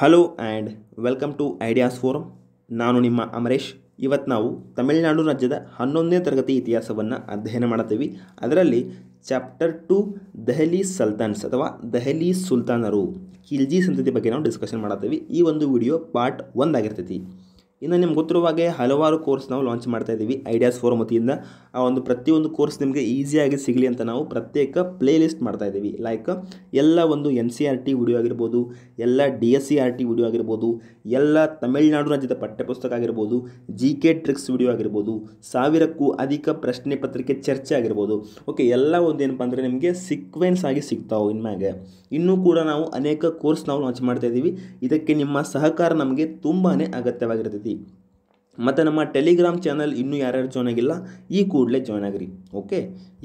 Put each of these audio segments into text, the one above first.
hello and welcome to ideas forum ನಾನು ನಿಮ್ಮ ಅಮರೇಶ್ ಇವತ್ತು ನಾವು ತಮಿಳುನಾಡು ರಾಜ್ಯದ ಹನ್ನೊಂದನೇ ತರಗತಿ ಇತಿಹಾಸವನ್ನು ಅಧ್ಯಯನ ಮಾಡ್ತೀವಿ ಅದರಲ್ಲಿ ಚಾಪ್ಟರ್ ಟು ದೆಹಲಿ ಸಲ್ತಾನ್ಸ್ ಅಥವಾ ದೆಹಲಿ ಸುಲ್ತಾನರು ಖಿಲ್ಜಿ ಸಂತತಿ ಬಗ್ಗೆ ನಾವು ಡಿಸ್ಕಷನ್ ಮಾಡತ್ತೀವಿ ಈ ಒಂದು ವಿಡಿಯೋ ಪಾರ್ಟ್ ಒಂದಾಗಿರ್ತೈತಿ ಇನ್ನು ನಿಮ್ಗೆ ಗೊತ್ತಿರುವ ಹಾಗೆ ಹಲವಾರು ಕೋರ್ಸ್ ನಾವು ಲಾಂಚ್ ಮಾಡ್ತಾ ಇದ್ದೀವಿ ಐಡಿಯಾಸ್ ಫೋರ್ ವತಿಯಿಂದ ಆ ಒಂದು ಪ್ರತಿಯೊಂದು ಕೋರ್ಸ್ ನಿಮಗೆ ಈಸಿಯಾಗಿ ಸಿಗಲಿ ಅಂತ ನಾವು ಪ್ರತ್ಯೇಕ ಪ್ಲೇ ಲಿಸ್ಟ್ ಮಾಡ್ತಾ ಇದ್ದೀವಿ ಲೈಕ್ ಎಲ್ಲ ಒಂದು N C R T video ಆಗಿರ್ಬೋದು ಎಲ್ಲ D S C R T video ಆಗಿರ್ಬೋದು ಎಲ್ಲ ತಮಿಳ್ನಾಡು ರಾಜ್ಯದ ಪಠ್ಯಪುಸ್ತಕ ಆಗಿರ್ಬೋದು ಜಿ ಕೆ ಟ್ರಿಕ್ಸ್ ವಿಡಿಯೋ ಆಗಿರ್ಬೋದು ಸಾವಿರಕ್ಕೂ ಅಧಿಕ ಪ್ರಶ್ನೆ ಪತ್ರಿಕೆ ಚರ್ಚೆ ಆಗಿರ್ಬೋದು ಓಕೆ ಎಲ್ಲ ಒಂದು ಏನಪ್ಪ ಅಂದರೆ ನಿಮಗೆ ಸಿಕ್ವೆನ್ಸ್ ಆಗಿ ಸಿಗ್ತಾವೆ ಇನ್ಮ್ಯಾಗೆ ಇನ್ನೂ ಕೂಡ ನಾವು ಅನೇಕ ಕೋರ್ಸ್ ನಾವು ಲಾಂಚ್ ಮಾಡ್ತಾ ಇದ್ದೀವಿ ಇದಕ್ಕೆ ನಿಮ್ಮ ಸಹಕಾರ ನಮಗೆ ತುಂಬಾ ಅಗತ್ಯವಾಗಿರ್ತೈತಿ ಜಾಸ್ತಿ ಮತ್ತು ನಮ್ಮ ಟೆಲಿಗ್ರಾಮ್ ಚಾನಲ್ ಇನ್ನೂ ಯಾರ್ಯಾರು ಜಾಯ್ನ್ ಆಗಿಲ್ಲ ಈ ಕೂಡಲೇ ಜಾಯ್ನ್ ಆಗಿರಿ ಓಕೆ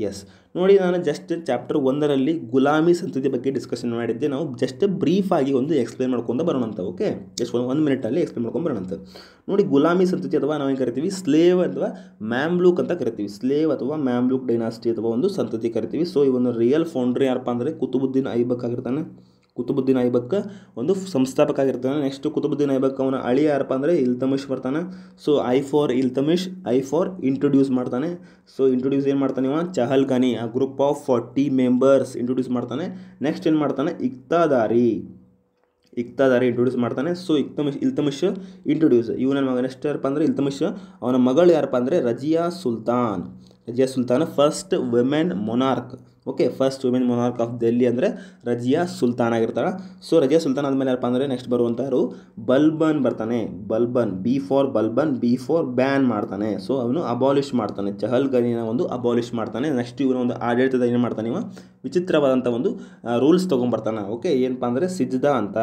ಎಸ್ ನೋಡಿ ನಾನು ಜಸ್ಟ್ ಚಾಪ್ಟರ್ ಒಂದರಲ್ಲಿ ಗುಲಾಮಿ ಸಂತತಿ ಬಗ್ಗೆ ಡಿಸ್ಕಷನ್ ಮಾಡಿದ್ದೆ ನಾವು ಜಸ್ಟ್ ಬ್ರೀಫಾಗಿ ಒಂದು ಎಕ್ಸ್ಪ್ಲೇನ್ ಮಾಡ್ಕೊಂಡು ಅಂತ ಓಕೆ ಎಷ್ಟು ಒಂದು ಒಂದು ಮಿನಿಟಲ್ಲಿ ಎಕ್ಸ್ಪ್ಲೇನ್ ಮಾಡ್ಕೊಂಡು ಅಂತ ನೋಡಿ ಗುಲಾಮಿ ಸಂತತಿ ಅಥವಾ ನಾವೇನು ಕರಿತೀವಿ ಸ್ಲೇವ್ ಅಥವಾ ಮ್ಯಾಮ್ಲೂಕ್ ಅಂತ ಕರಿತೀವಿ ಸ್ಲೇವ್ ಅಥವಾ ಮ್ಯಾಮ್ಲೂಕ್ ಡೈನಾಸ್ಟಿ ಅಥವಾ ಒಂದು ಸಂತತಿ ಕರಿತೀವಿ ಸೊ ಈ ಒಂದು ರಿಯಲ್ ಫೌಂಡ್ರಿ ಯಾರಪ್ಪ ಅಂದರೆ ಕುತುಬುದ್ದೀನ್ ಐಬಕ್ ಆಗಿರ್ತಾನೆ ಕುತುಬುದ್ದೀನ್ ಐಬಕ್ ಒಂದು ಸಂಸ್ಥಾಪಕ ಆಗಿರ್ತಾನೆ ನೆಕ್ಸ್ಟ್ ಕುತುಬುದ್ದೀನ್ ಐಬಕ್ ಅವನ ಅಳಿ ಯಾರಪ್ಪ ಅಂದರೆ ಇಲ್ತಮಿಷ್ ಬರ್ತಾನೆ so I for Iltutmish I for introduce ಮಾಡ್ತಾನೆ ಸೊ ಇಂಟ್ರೊಡ್ಯೂಸ್ ಏನು ಮಾಡ್ತಾನೆ ಇವ ಚಹಲ್ ಖಾನಿ ಆ group of forty members introduce ಮಾಡ್ತಾನೆ ನೆಕ್ಸ್ಟ್ ಏನು ಮಾಡ್ತಾನೆ ಇಕ್ತಾದಾರಿ ಇಕ್ತಾದಾರಿ ಇಂಟ್ರೊಡ್ಯೂಸ್ ಮಾಡ್ತಾನೆ ಸೊ ಇಕ್ತಮಿಷ್ ಇಲ್ತಮಿಷ್ ಇಂಟ್ರೊಡ್ಯೂಸ್ ಇವನ ಮಗ ನೆಕ್ಸ್ಟ್ ಯಾರಪ್ಪ ಅಂದರೆ ಇಲ್ತಮಿಷ್ ಅವನ ಮಗಳು ಯಾರಪ್ಪ ಅಂದರೆ Razia Sultan Razia Sultan first women monarch okay first women monarch of Delhi ಅಂದರೆ ರಜಿಯಾ ಸುಲ್ತಾನ್ ಆಗಿರ್ತಾಳೆ ಸೊ ರಜಿಯಾ ಸುಲ್ತಾನ್ ಆದಮೇಲೆ ಯಾರಪ್ಪ ಅಂದರೆ ನೆಕ್ಸ್ಟ್ ಬರುವಂಥವ್ರು ಬಲ್ಬನ್ ಬರ್ತಾನೆ Balban B for Balban B for ban ಮಾಡ್ತಾನೆ ಸೊ ಅವನು ಅಬಾಲಿಷ್ ಮಾಡ್ತಾನೆ ಚಹಲ್ ಗನಿನ ಒಂದು ಅಬಾಲಿಷ್ ಮಾಡ್ತಾನೆ ನೆಕ್ಸ್ಟ್ ಇವನ ಒಂದು ಆಡಳಿತದ ಏನು ಮಾಡ್ತಾನೆ ಇವ ವಿಚಿತ್ರವಾದಂಥ ಒಂದು ರೂಲ್ಸ್ ತೊಗೊಂಬರ್ತಾನೆ ಓಕೆ ಏನಪ್ಪ ಅಂದರೆ ಸಿಜ್ದಾ ಅಂತ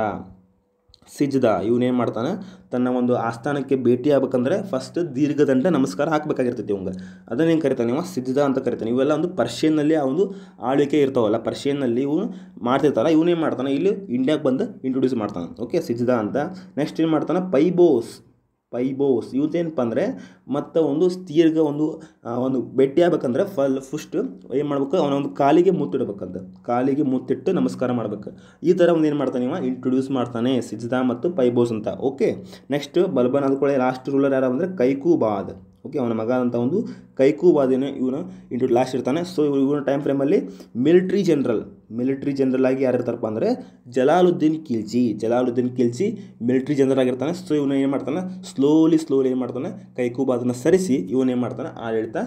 ಸಿಜ್ದ ಇವನೇನು ಮಾಡ್ತಾನೆ ತನ್ನ ಒಂದು ಆಸ್ಥಾನಕ್ಕೆ ಭೇಟಿ ಆಗ್ಬೇಕಂದ್ರೆ ಫಸ್ಟ್ ದೀರ್ಘದಂಡ ನಮಸ್ಕಾರ ಹಾಕಬೇಕಾಗಿರ್ತೈತಿ ಇವಂಗೆ ಅದನ್ನೇನು ಕರಿತಾನೆ ಇವ ಸಿಜ್ದ ಅಂತ ಕರಿತಾನೆ ಇವೆಲ್ಲ ಒಂದು ಪರ್ಷಿಯನ್ನಲ್ಲಿ ಆ ಒಂದು ಆಳ್ವಿಕೆ ಇರ್ತಾವಲ್ಲ ಪರ್ಷಿಯನ್ನಲ್ಲಿ ಇವನು ಮಾಡ್ತಿರ್ತಾರ ಇವನೇನು ಮಾಡ್ತಾನೆ ಇಲ್ಲಿ ಇಂಡಿಯಾಗೆ ಬಂದು ಇಂಟ್ರೊಡ್ಯೂಸ್ ಮಾಡ್ತಾನೆ ಓಕೆ ಸಿಜ್ದ ಅಂತ ನೆಕ್ಸ್ಟ್ ಏನು ಮಾಡ್ತಾನೆ ಪೈಬೋಸ್ ಪೈಬೋಸ್ ಇವತ್ತೇನಪ್ಪ ಅಂದರೆ ಮತ್ತು ಒಂದು ದೀರ್ಘ ಒಂದು ಒಂದು ಬೆಟ್ಟಿ ಆಗ್ಬೇಕಂದ್ರೆ ಫಲ್ ಫಸ್ಟ್ ಏನು ಮಾಡ್ಬೇಕು ಅವನೊಂದು ಒಂದು ಕಾಲಿಗೆ ಮುತ್ತಿಡ್ಬೇಕಂತ ಕಾಲಿಗೆ ಮುತ್ತಿಟ್ಟು ನಮಸ್ಕಾರ ಮಾಡ್ಬೇಕು ಈ ಥರ ಒಂದು ಏನು ಮಾಡ್ತಾನೆ ಇವ ಇಂಟ್ರೊಡ್ಯೂಸ್ ಮಾಡ್ತಾನೆ ಸಿಜ್ದಾ ಮತ್ತು ಪೈಬೋಸ್ ಅಂತ ಓಕೆ ನೆಕ್ಸ್ಟ್ ಬಲ್ಬನ್ ಅಂದ್ಕೊಳ್ಳಿ ಲಾಸ್ಟ್ ರೂಲರ್ ಯಾರು ಅಂದರೆ ಕೈಕೂಬಾದ್ ಓಕೆ ಅವನ ಮಗ ಅಂತ ಒಂದು ಕೈಕೂಬಾದೇನೆ ಇವನು ಇಂಟ್ರೋ ಲಾಸ್ಟ್ ಇರ್ತಾನೆ ಸೊ ಇವನ ಟೈಮ್ ಫ್ರೇಮಲ್ಲಿ ಮಿಲಿಟ್ರಿ ಜನರಲ್ ಮಿಲಿಟ್ರಿ ಜನರಲ್ ಆಗಿ ಯಾರಿರ್ತಾರಪ್ಪ ಅಂದರೆ ಜಲಾಲುದ್ದೀನ್ ಕಿಲ್ಜಿ ಜಲಾಲುದ್ದೀನ್ ಕಿಲ್ಜಿ ಮಿಲಿಟ್ರಿ ಜನರಲ್ ಆಗಿರ್ತಾನೆ ಸೊ ಇವನು ಏನು ಮಾಡ್ತಾನೆ ಸ್ಲೋಲಿ ಸ್ಲೋಲಿ ಏನು ಮಾಡ್ತಾನೆ ಅದನ್ನು ಸರಿಸಿ ಇವನೇನು ಮಾಡ್ತಾನೆ ಆಡಳಿತ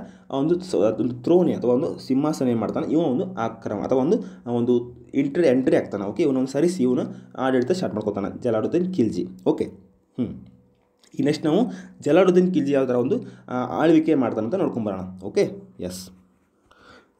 ಒಂದು ಒಂದು ತ್ರೋಣಿ ಅಥವಾ ಒಂದು ಸಿಂಹಾಸನ ಏನು ಮಾಡ್ತಾನೆ ಇವನು ಒಂದು ಆಕ್ರಮ ಅಥವಾ ಒಂದು ಒಂದು ಇಂಟ್ರಿ ಎಂಟ್ರಿ ಆಗ್ತಾನೆ ಓಕೆ ಇವನೊಂದು ಸರಿಸಿ ಇವನು ಆಡಳಿತ ಸ್ಟಾರ್ಟ್ ಮಾಡ್ಕೊತಾನೆ ಜಲಾಲುದ್ದೀನ್ ಕಿಲ್ಜಿ ಓಕೆ ಹ್ಞೂ ಈ ನೆಕ್ಸ್ಟ್ ನಾವು ಜಲಾಲುದ್ದೀನ್ ಕಿಲ್ಜಿ ಯಾವ್ದಾರ ಒಂದು ಆಳ್ವಿಕೆ ಮಾಡ್ತಾನಂತ ನೋಡ್ಕೊಂಬರೋಣ ಓಕೆ ಎಸ್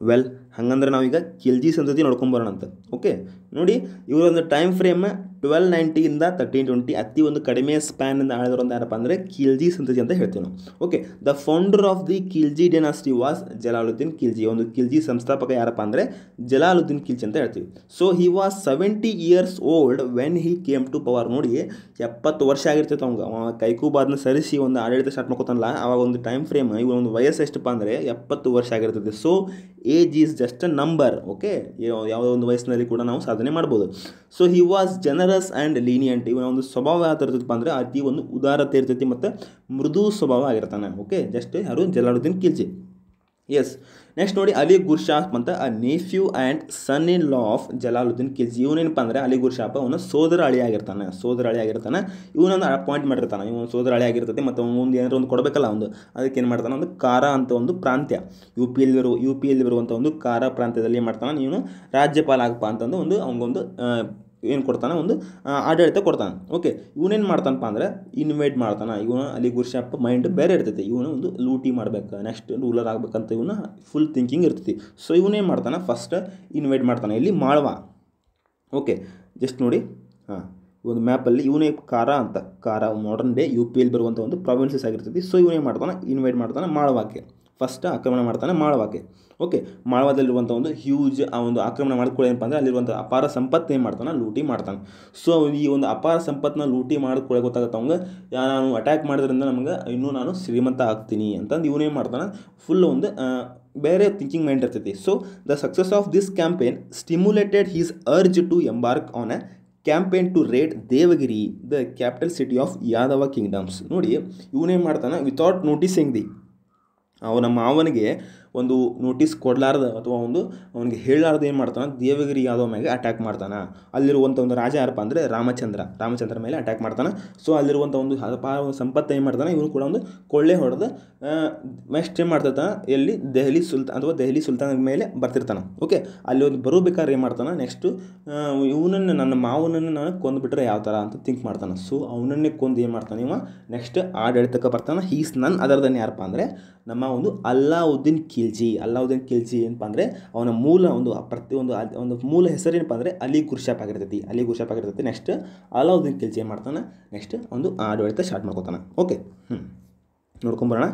ವೆಲ್ ಹಂಗಂದ್ರೆ ನಾವೀಗ ಖಿಲ್ಜಿ ಸಂತತಿ ನೋಡ್ಕೊಂಬರೋಣ ಅಂತ ಓಕೆ ನೋಡಿ ಇವರೊಂದು ಟೈಮ್ ಫ್ರೇಮ್ ಟ್ವೆಲ್ ನೈಂಟಿಯಿಂದ ತರ್ಟೀನ್ ಟ್ವೆಂಟಿ ಅತಿ ಒಂದು ಕಡಿಮೆ ಸ್ಪ್ಯಾನ್ ಇಂದ ಅಂತ ಯಾರಪ್ಪ ಅಂದರೆ ಖಿಲ್ಜಿ ಸಂತತಿ ಅಂತ ಹೇಳ್ತೀವಿ ನಾವು okay the founder of the Khilji dynasty was Jalaluddin Khilji ಒಂದು ಖಿಲ್ಜಿ ಸಂಸ್ಥಾಪಕ ಯಾರಪ್ಪ ಅಂದರೆ ಜಲಾಲುದ್ದೀನ್ ಖಿಲ್ಜಿ ಅಂತ ಹೇಳ್ತೀವಿ so he was seventy years old when he came to power ನೋಡಿ ಎಪ್ಪತ್ತು ವರ್ಷ ಆಗಿರ್ತೈತೆ ಅವಂಗೆ ಅವ ಸರಿಸಿ ಒಂದು ಆಡಳಿತ ಸ್ಟಾರ್ಟ್ ಮಾಡ್ಕೋತಾನಲ್ಲ ಆವಾಗ ಒಂದು ಟೈಮ್ ಫ್ರೇಮ್ ಇವಾಗ ಒಂದು ವಯಸ್ಸು ಎಷ್ಟಪ್ಪ ಅಂದರೆ ಎಪ್ಪತ್ತು ವರ್ಷ ಆಗಿರ್ತದೆ so age is just a number okay ಯಾವುದೋ ಒಂದು ವಯಸ್ಸಿನಲ್ಲಿ ಕೂಡ ನಾವು ಸಾಧನೆ ಮಾಡ್ಬೋದು ಸೊ ಹಿ ವಾಸ್ ಜನರ ಜನರಸ್ ಆ್ಯಂಡ್ ಲೀನಿಯಂಟ್ ಇವನ ಒಂದು ಸ್ವಭಾವ ಯಾವ ಥರ ಅಂದರೆ ಅತಿ ಒಂದು ಉದಾರತೆ ಇರ್ತೈತಿ ಮತ್ತು ಮೃದು ಸ್ವಭಾವ ಆಗಿರ್ತಾನೆ ಓಕೆ ಜಸ್ಟ್ ಯಾರು ಜಲಾಲುದ್ದೀನ್ ಕಿಲ್ಜಿ ಎಸ್ ನೆಕ್ಸ್ಟ್ ನೋಡಿ ಅಲಿ ಶಾಪ್ ಅಂತ a nephew and son in law of Jalaluddin Khilji ಇವನೇನಪ್ಪ ಅಂದರೆ ಅಲಿ ಗುರ್ಶಾಪ್ ಅವನ ಸೋದರ ಅಳಿ ಆಗಿರ್ತಾನೆ ಸೋದರ ಅಳಿ ಆಗಿರ್ತಾನೆ ಇವನೊಂದು ಅಪಾಯಿಂಟ್ ಮಾಡಿರ್ತಾನೆ ಇವನು ಸೋದರ ಅಳಿ ಆಗಿರ್ತೈತಿ ಮತ್ತು ಒಂದು ಏನಾದ್ರು ಒಂದು ಕೊಡಬೇಕಲ್ಲ ಒಂದು ಅದಕ್ಕೆ ಏನು ಮಾಡ್ತಾನೆ ಒಂದು ಕಾರ ಅಂತ ಒಂದು ಪ್ರಾಂತ್ಯ ಯು ಪಿ ಬರುವ ಯು ಪಿ ಎಲ್ಲಿ ಬರುವಂಥ ಒಂದು ಕಾರ ಪ್ರಾಂತ್ಯದಲ್ಲಿ ಏನು ಮಾಡ್ತಾನೆ ಇವನು ರಾಜ್ಯಪಾಲ ಆಗಪ್ಪ ಅಂತಂದು ಒಂದು ಅವನಿಗೊಂದು ಏನು ಕೊಡ್ತಾನೆ ಒಂದು ಆಡಳಿತ ಕೊಡ್ತಾನೆ ಓಕೆ ಇವನೇನು ಮಾಡ್ತಾನಪ್ಪ ಅಂದರೆ ಇನ್ವೈಟ್ ಮಾಡ್ತಾನೆ ಇವನು ಅಲ್ಲಿ ಗುರುಶಪ್ಪ ಮೈಂಡ್ ಬೇರೆ ಇರ್ತೈತಿ ಇವನು ಒಂದು ಲೂಟಿ ಮಾಡಬೇಕು ನೆಕ್ಸ್ಟ್ ರೂಲರ್ ಆಗ್ಬೇಕಂತ ಇವನ ಫುಲ್ ಥಿಂಕಿಂಗ್ ಇರ್ತೈತಿ ಸೊ ಇವನೇನು ಮಾಡ್ತಾನೆ ಫಸ್ಟ್ ಇನ್ವೈಟ್ ಮಾಡ್ತಾನೆ ಇಲ್ಲಿ ಮಾಳ್ವ ಓಕೆ ಜಸ್ಟ್ ನೋಡಿ ಹಾಂ ಒಂದು ಮ್ಯಾಪಲ್ಲಿ ಇವನೇ ಖಾರ ಅಂತ Kara modern day U P ಎಲ್ ಬರುವಂಥ ಒಂದು ಪ್ರಾವಿನ್ಸಸ್ ಆಗಿರ್ತೈತಿ ಸೊ ಇವನೇ ಮಾಡ್ತಾನೆ ಇನ್ವೈಟ್ ಮಾಡ್ತಾನೆ ಮಾಳ್ವಾಕ್ಕೆ ಫಸ್ಟ್ ಆಕ್ರಮಣ ಮಾಡ್ತಾನೆ ಮಾಳ್ವಾಗೆ ಓಕೆ ಮಾಳವಾದಲ್ಲಿರುವಂಥ ಒಂದು ಹ್ಯೂಜ್ ಆ ಒಂದು ಆಕ್ರಮಣ ಮಾಡಿಕೊಳ್ಳಿ ಏನಪ್ಪ ಅಂದರೆ ಅಲ್ಲಿರುವಂಥ ಅಪಾರ ಸಂಪತ್ತು ಏನು ಮಾಡ್ತಾನೆ ಲೂಟಿ ಮಾಡ್ತಾನೆ ಸೊ ಈ ಒಂದು ಅಪಾರ ಸಂಪತ್ತನ್ನ ಲೂಟಿ ಮಾಡ್ಕೊಳ್ಳೋ ಗೊತ್ತಾಗುತ್ತೆ ಅವಂಗೆ ನಾನು ಅಟ್ಯಾಕ್ ಮಾಡಿದ್ರಿಂದ ನಮಗೆ ಇನ್ನೂ ನಾನು ಶ್ರೀಮಂತ ಆಗ್ತೀನಿ ಅಂತಂದು ಇವನೇನು ಮಾಡ್ತಾನೆ ಫುಲ್ ಒಂದು ಬೇರೆ ಥಿಂಕಿಂಗ್ ಮೈಂಡ್ ಇರ್ತೈತಿ so the success of this campaign stimulated his urge to embark on a campaign to raid Devagiri the capital city of Yadava kingdoms ನೋಡಿ ಇವನೇನು ಮಾಡ್ತಾನೆ ವಿತೌಟ್ ನೋಟಿಸಿಂಗ್ ದಿ ಅವನ ನಮ್ಮ ಮಾವನಿಗೆ ಒಂದು ನೋಟಿಸ್ ಕೊಡಲಾರ್ದ ಅಥವಾ ಒಂದು ಅವನಿಗೆ ಹೇಳಲಾರ್ದ ಏನು ಮಾಡ್ತಾನೆ ದೇವಗಿರಿ ಯಾದವ್ ಮೇಲೆ ಅಟ್ಯಾಕ್ ಮಾಡ್ತಾನೆ ಅಲ್ಲಿರುವಂಥ ಒಂದು ರಾಜ ಯಾರಪ್ಪ ಅಂದರೆ ರಾಮಚಂದ್ರ ರಾಮಚಂದ್ರ ಮೇಲೆ ಅಟ್ಯಾಕ್ ಮಾಡ್ತಾನೆ ಸೊ ಅಲ್ಲಿರುವಂಥ ಒಂದು ಅಪಾರ ಸಂಪತ್ತು ಏನು ಮಾಡ್ತಾನೆ ಇವನು ಕೂಡ ಒಂದು ಕೊಳ್ಳೆ ಹೊಡೆದು ನೆಕ್ಸ್ಟ್ ಏನು ಮಾಡ್ತಿರ್ತಾನೆ ಎಲ್ಲಿ ದೆಹಲಿ ಸುಲ್ತಾನ್ ಅಥವಾ ದೆಹಲಿ ಸುಲ್ತಾನ ಮೇಲೆ ಬರ್ತಿರ್ತಾನೆ ಓಕೆ ಅಲ್ಲಿ ಒಂದು ಬರಬೇಕಾದ್ರೆ ಏನು ಮಾಡ್ತಾನೆ ನೆಕ್ಸ್ಟು ಇವನನ್ನು ನನ್ನ ಮಾವನನ್ನು ನಾನು ಕೊಂದುಬಿಟ್ರೆ ಯಾವ ಥರ ಅಂತ ಥಿಂಕ್ ಮಾಡ್ತಾನೆ ಸೊ ಅವನನ್ನೇ ಕೊಂದು ಏನು ಮಾಡ್ತಾನೆ ಇವ ನೆಕ್ಸ್ಟ್ ಆಡಳಿತಕ್ಕೆ ಬರ್ತಾನೆ ಹೀಸ್ ನನ್ನ ಅದರ್ದನ್ ಯಾರಪ್ಪ ಅಂದರೆ ನಮ್ಮ ಒಂದು ಅಲ್ಲಾವುದ್ದೀನ್ ಕಿ ಖಿಲ್ಜಿ ಅಲ್ಲಾವುದ್ದೀನ್ ಖಿಲ್ಜಿ ಏನಪ್ಪ ಅಂದರೆ ಅವನ ಮೂಲ ಒಂದು ಪ್ರತಿಯೊಂದು ಒಂದು ಮೂಲ ಹೆಸರೇನಪ್ಪ ಅಂದರೆ ಅಲಿ ಗುರ್ಷಾಪ್ ಆಗಿರ್ತೈತಿ ಅಲಿ ಗುರ್ಷಾಪ್ ಆಗಿರ್ತೈತಿ ನೆಕ್ಸ್ಟ್ ಅಲಾವುದ್ದೀನ್ ಖಿಲ್ಜಿ ಏನು ಮಾಡ್ತಾನೆ ನೆಕ್ಸ್ಟ್ ಒಂದು ಆಡಳಿತ ಸ್ಟಾರ್ಟ್ ಮಾಡ್ಕೋತಾನೆ ಓಕೆ ಹ್ಞೂ ನೋಡ್ಕೊಂಬರೋಣ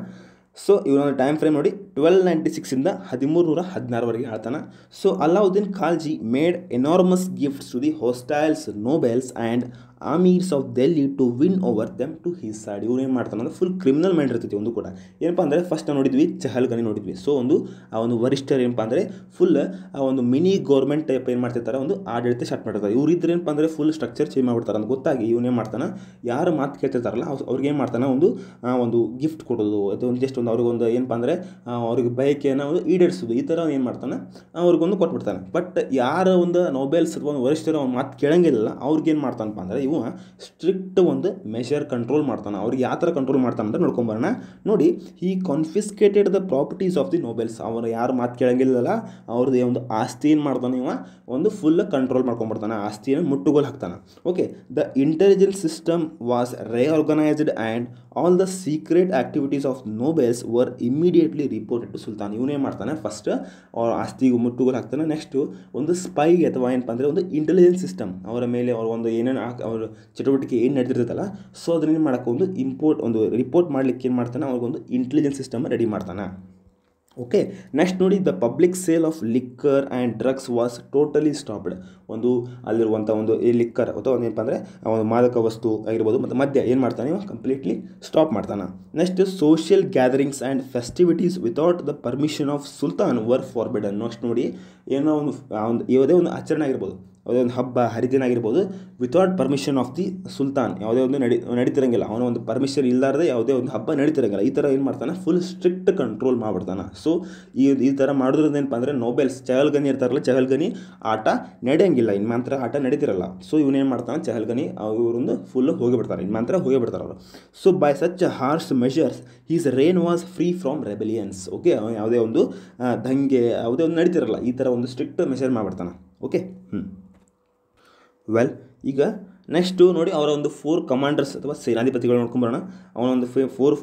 ಸೊ ಇವನೊಂದು ಟೈಮ್ ಫ್ರೇಮ್ ನೋಡಿ ಟ್ವೆಲ್ ನೈಂಟಿ ಸಿಕ್ಸಿಂದ ಹದಿಮೂರು ನೂರ ಹದಿನಾರವರೆಗೆ ಆಡ್ತಾನೆ so Alauddin Khalji made enormous gifts to the hostiles nobles and amirs of Delhi to win over them to his side ಇವ್ರು ಏನು ಮಾಡ್ತಾನೆ ಅಂದರೆ ಫುಲ್ ಕ್ರಿಮಿನಲ್ ಮೈಂಡ್ ಇರ್ತೈತಿ ಒಂದು ಕೂಡ ಏನಪ್ಪ ಅಂದರೆ ಫಸ್ಟ್ ನಾವು ನೋಡಿದ್ವಿ ಗನಿ ನೋಡಿದ್ವಿ ಸೊ ಒಂದು ಆ ಒಂದು ವರಿಷ್ಠರು ಏನಪ್ಪ ಅಂದರೆ ಫುಲ್ ಆ ಒಂದು ಮಿನಿ ಗೌರ್ಮೆಂಟ್ ಟೈಪ್ ಏನು ಮಾಡ್ತಿರ್ತಾರೆ ಒಂದು ಆಡಳಿತ ಸ್ಟಾರ್ಟ್ ಮಾಡಿರ್ತಾರೆ ಇವ್ರು ಇದ್ರೆ ಏನಪ್ಪ ಅಂದರೆ ಫುಲ್ ಸ್ಟ್ರಕ್ಚರ್ ಚೇಂಜ್ ಮಾಡ್ಬಿಡ್ತಾರೆ ಅಂತ ಗೊತ್ತಾಗಿ ಏನು ಮಾಡ್ತಾನೆ ಯಾರು ಮಾತು ಕೇಳ್ತಿರ್ತಾರಲ್ಲ ಅವ್ರಿಗೆ ಏನು ಮಾಡ್ತಾನೆ ಒಂದು ಒಂದು ಗಿಫ್ಟ್ ಕೊಡೋದು ಅಥವಾ ಜಸ್ಟ್ ಒಂದು ಅವ್ರಿಗೊಂದು ಏನಪ್ಪ ಅಂದರೆ ಅವ್ರಿಗೆ ಬಯಕೆಯನ್ನು ಒಂದು ಈಡೇರಿಸೋದು ಈ ಥರ ಏನು ಮಾಡ್ತಾನೆ ಅವ್ರಿಗೊಂದು ಕೊಟ್ಬಿಡ್ತಾನೆ ಬಟ್ ಯಾರ ಒಂದು ನೊಬೆಲ್ಸ್ ಅಥವಾ ಒಂದು ವರಿಷ್ಠರು ಅವ್ನು ಮಾತು ಕೇಳಂಗಿಲ್ಲ ಅವ್ರಿಗೇನು ಮಾಡ್ತಾನಪ್ಪ ಅಂದರೆ ಇವ ಸ್ಟ್ರಿಕ್ಟ್ ಒಂದು ಮೆಷರ್ ಕಂಟ್ರೋಲ್ ಮಾಡ್ತಾನೆ ಅವ್ರಿಗೆ ಯಾವ ಥರ ಕಂಟ್ರೋಲ್ ಮಾಡ್ತಾನೆ ಅಂತ ನೋಡ್ಕೊಂಬರೋಣ ನೋಡಿ ಈ confiscated the properties of the nobles ಅವನು ಯಾರು ಮಾತು ಕೇಳಂಗಿಲ್ಲಲ್ಲ ಅವ್ರದ್ದು ಒಂದು ಆಸ್ತಿ ಏನು ಮಾಡ್ತಾನೆ ಇವ ಒಂದು ಫುಲ್ ಕಂಟ್ರೋಲ್ ಮಾಡ್ಕೊಂಡ್ಬಿಡ್ತಾನೆ ಆಸ್ತಿಯನ್ನು ಮುಟ್ಟುಗೋಲು ಹಾಕ್ತಾನೆ okay the intelligence system was reorganised and all the secret activities of nobles were immediately reported to sultan ಇವನೇ ಮಾಡ್ತಾನೆ ಫಸ್ಟ್ ಅವ್ರ ಆಸ್ತಿಗೂ ಮುಟ್ಟುಗೋಲು ಹಾಕ್ತಾನೆ ನೆಕ್ಸ್ಟು ಒಂದು ಸ್ಪೈಗೆ ಅಥವಾ ಏನಪ್ಪ ಅಂದರೆ ಒಂದು ಇಂಟೆಲಿಜೆನ್ಸ್ ಸಿಸ್ಟಮ್ ಅವರ ಮೇಲೆ ಅವ್ರ ಒಂದು ಏನೇನು ಅವ್ರ ಚಟುವಟಿಕೆ ಏನು ನಡೆದಿರ್ತಲ್ಲ ಸೊ ಅದನ್ನೇನು ಮಾಡೋಕ್ಕೆ ಒಂದು ಇಂಪೋರ್ಟ್ ಒಂದು ರಿಪೋರ್ಟ್ ಮಾಡಲಿಕ್ಕೆ ಏನು ಮಾಡ್ತಾನೆ ಅವ್ರಿಗೊಂದು ಇಂಟೆಲಿಜೆನ್ಸ್ ಸಿಸ್ಟಮ್ ರೆಡಿ ಮಾಡ್ತಾನೆ ಓಕೆ ನೆಕ್ಸ್ಟ್ ನೋಡಿ the public sale of liquor and drugs was totally stopped ಒಂದು ಅಲ್ಲಿರುವಂಥ ಒಂದು ಈ ಲಿಕ್ಕರ್ ಅಥವಾ ಒಂದು ಏನಪ್ಪ ಅಂದರೆ ಒಂದು ಮಾದಕ ವಸ್ತು ಆಗಿರ್ಬೋದು ಮತ್ತು ಮಧ್ಯ ಏನು ಮಾಡ್ತಾನೆ ಕಂಪ್ಲೀಟ್ಲಿ ಸ್ಟಾಪ್ ಮಾಡ್ತಾನೆ next social gatherings and festivities without the permission of sultan were forbidden next ನೋಡಿ ಏನೋ ಒಂದು ಒಂದು ಯಾವುದೇ ಒಂದು ಆಚರಣೆ ಆಗಿರ್ಬೋದು ಯಾವುದೇ ಒಂದು ಹಬ್ಬ ಹರಿದಿನ ಆಗಿರ್ಬೋದು without permission of the sultan ಯಾವುದೇ ಒಂದು ನಡಿ ನಡೀತಿರಂಗಿಲ್ಲ ಅವನ ಒಂದು ಪರ್ಮಿಷನ್ ಇಲ್ಲಾರದೆ ಯಾವುದೇ ಒಂದು ಹಬ್ಬ ನಡೀತಿರಂಗಿಲ್ಲ ಈ ಥರ ಏನು ಮಾಡ್ತಾನೆ ಫುಲ್ ಸ್ಟ್ರಿಕ್ಟ್ ಕಂಟ್ರೋಲ್ ಮಾಡ್ಬಿಡ್ತಾನೆ ಸೊ ಈ ಈ ಥರ ಮಾಡೋದ್ರಿಂದ ಏನಪ್ಪ ಅಂದರೆ ನೋಬೆಲ್ಸ್ ಚಹಲ್ಗನಿ ಇರ್ತಾರಲ್ಲ ಚಹಲ್ಗನಿ ಆಟ ನಡೆಯಂಗಿಲ್ಲ ಇನ್ನು ಮಾತ್ರ ಆಟ ನಡೀತಿರಲ್ಲ ಸೊ ಇವನೇನು ಮಾಡ್ತಾನೆ ಚಹಲ್ಗನಿ ಇವ್ರೊಂದು ಫುಲ್ ಹೋಗಿಬಿಡ್ತಾರೆ ಇನ್ನು ಮಾತ್ರ ಹೋಗಿಬಿಡ್ತಾರೆ ಅವರು so by such harsh measures his reign was free from rebellions okay ಯಾವುದೇ ಒಂದು ದಂಗೆ ಯಾವುದೇ ಒಂದು ನಡೀತಿರಲ್ಲ ಈ ಥರ ಒಂದು ಸ್ಟ್ರಿಕ್ಟ್ ಮೆಷರ್ ಮಾಡಿಬಿಡ್ತಾನೆ ಓಕೆ ಹ್ಞೂ ವೆಲ್ ಈಗ ನೆಕ್ಸ್ಟು ನೋಡಿ ಅವರ ಒಂದು ಫೋರ್ ಕಮಾಂಡರ್ಸ್ ಅಥವಾ ಸೇನಾಧಿಪತಿಗಳು ನೋಡ್ಕೊಂಬರೋಣ ಅವನ ಒಂದು ಫೇ ಫೋರ್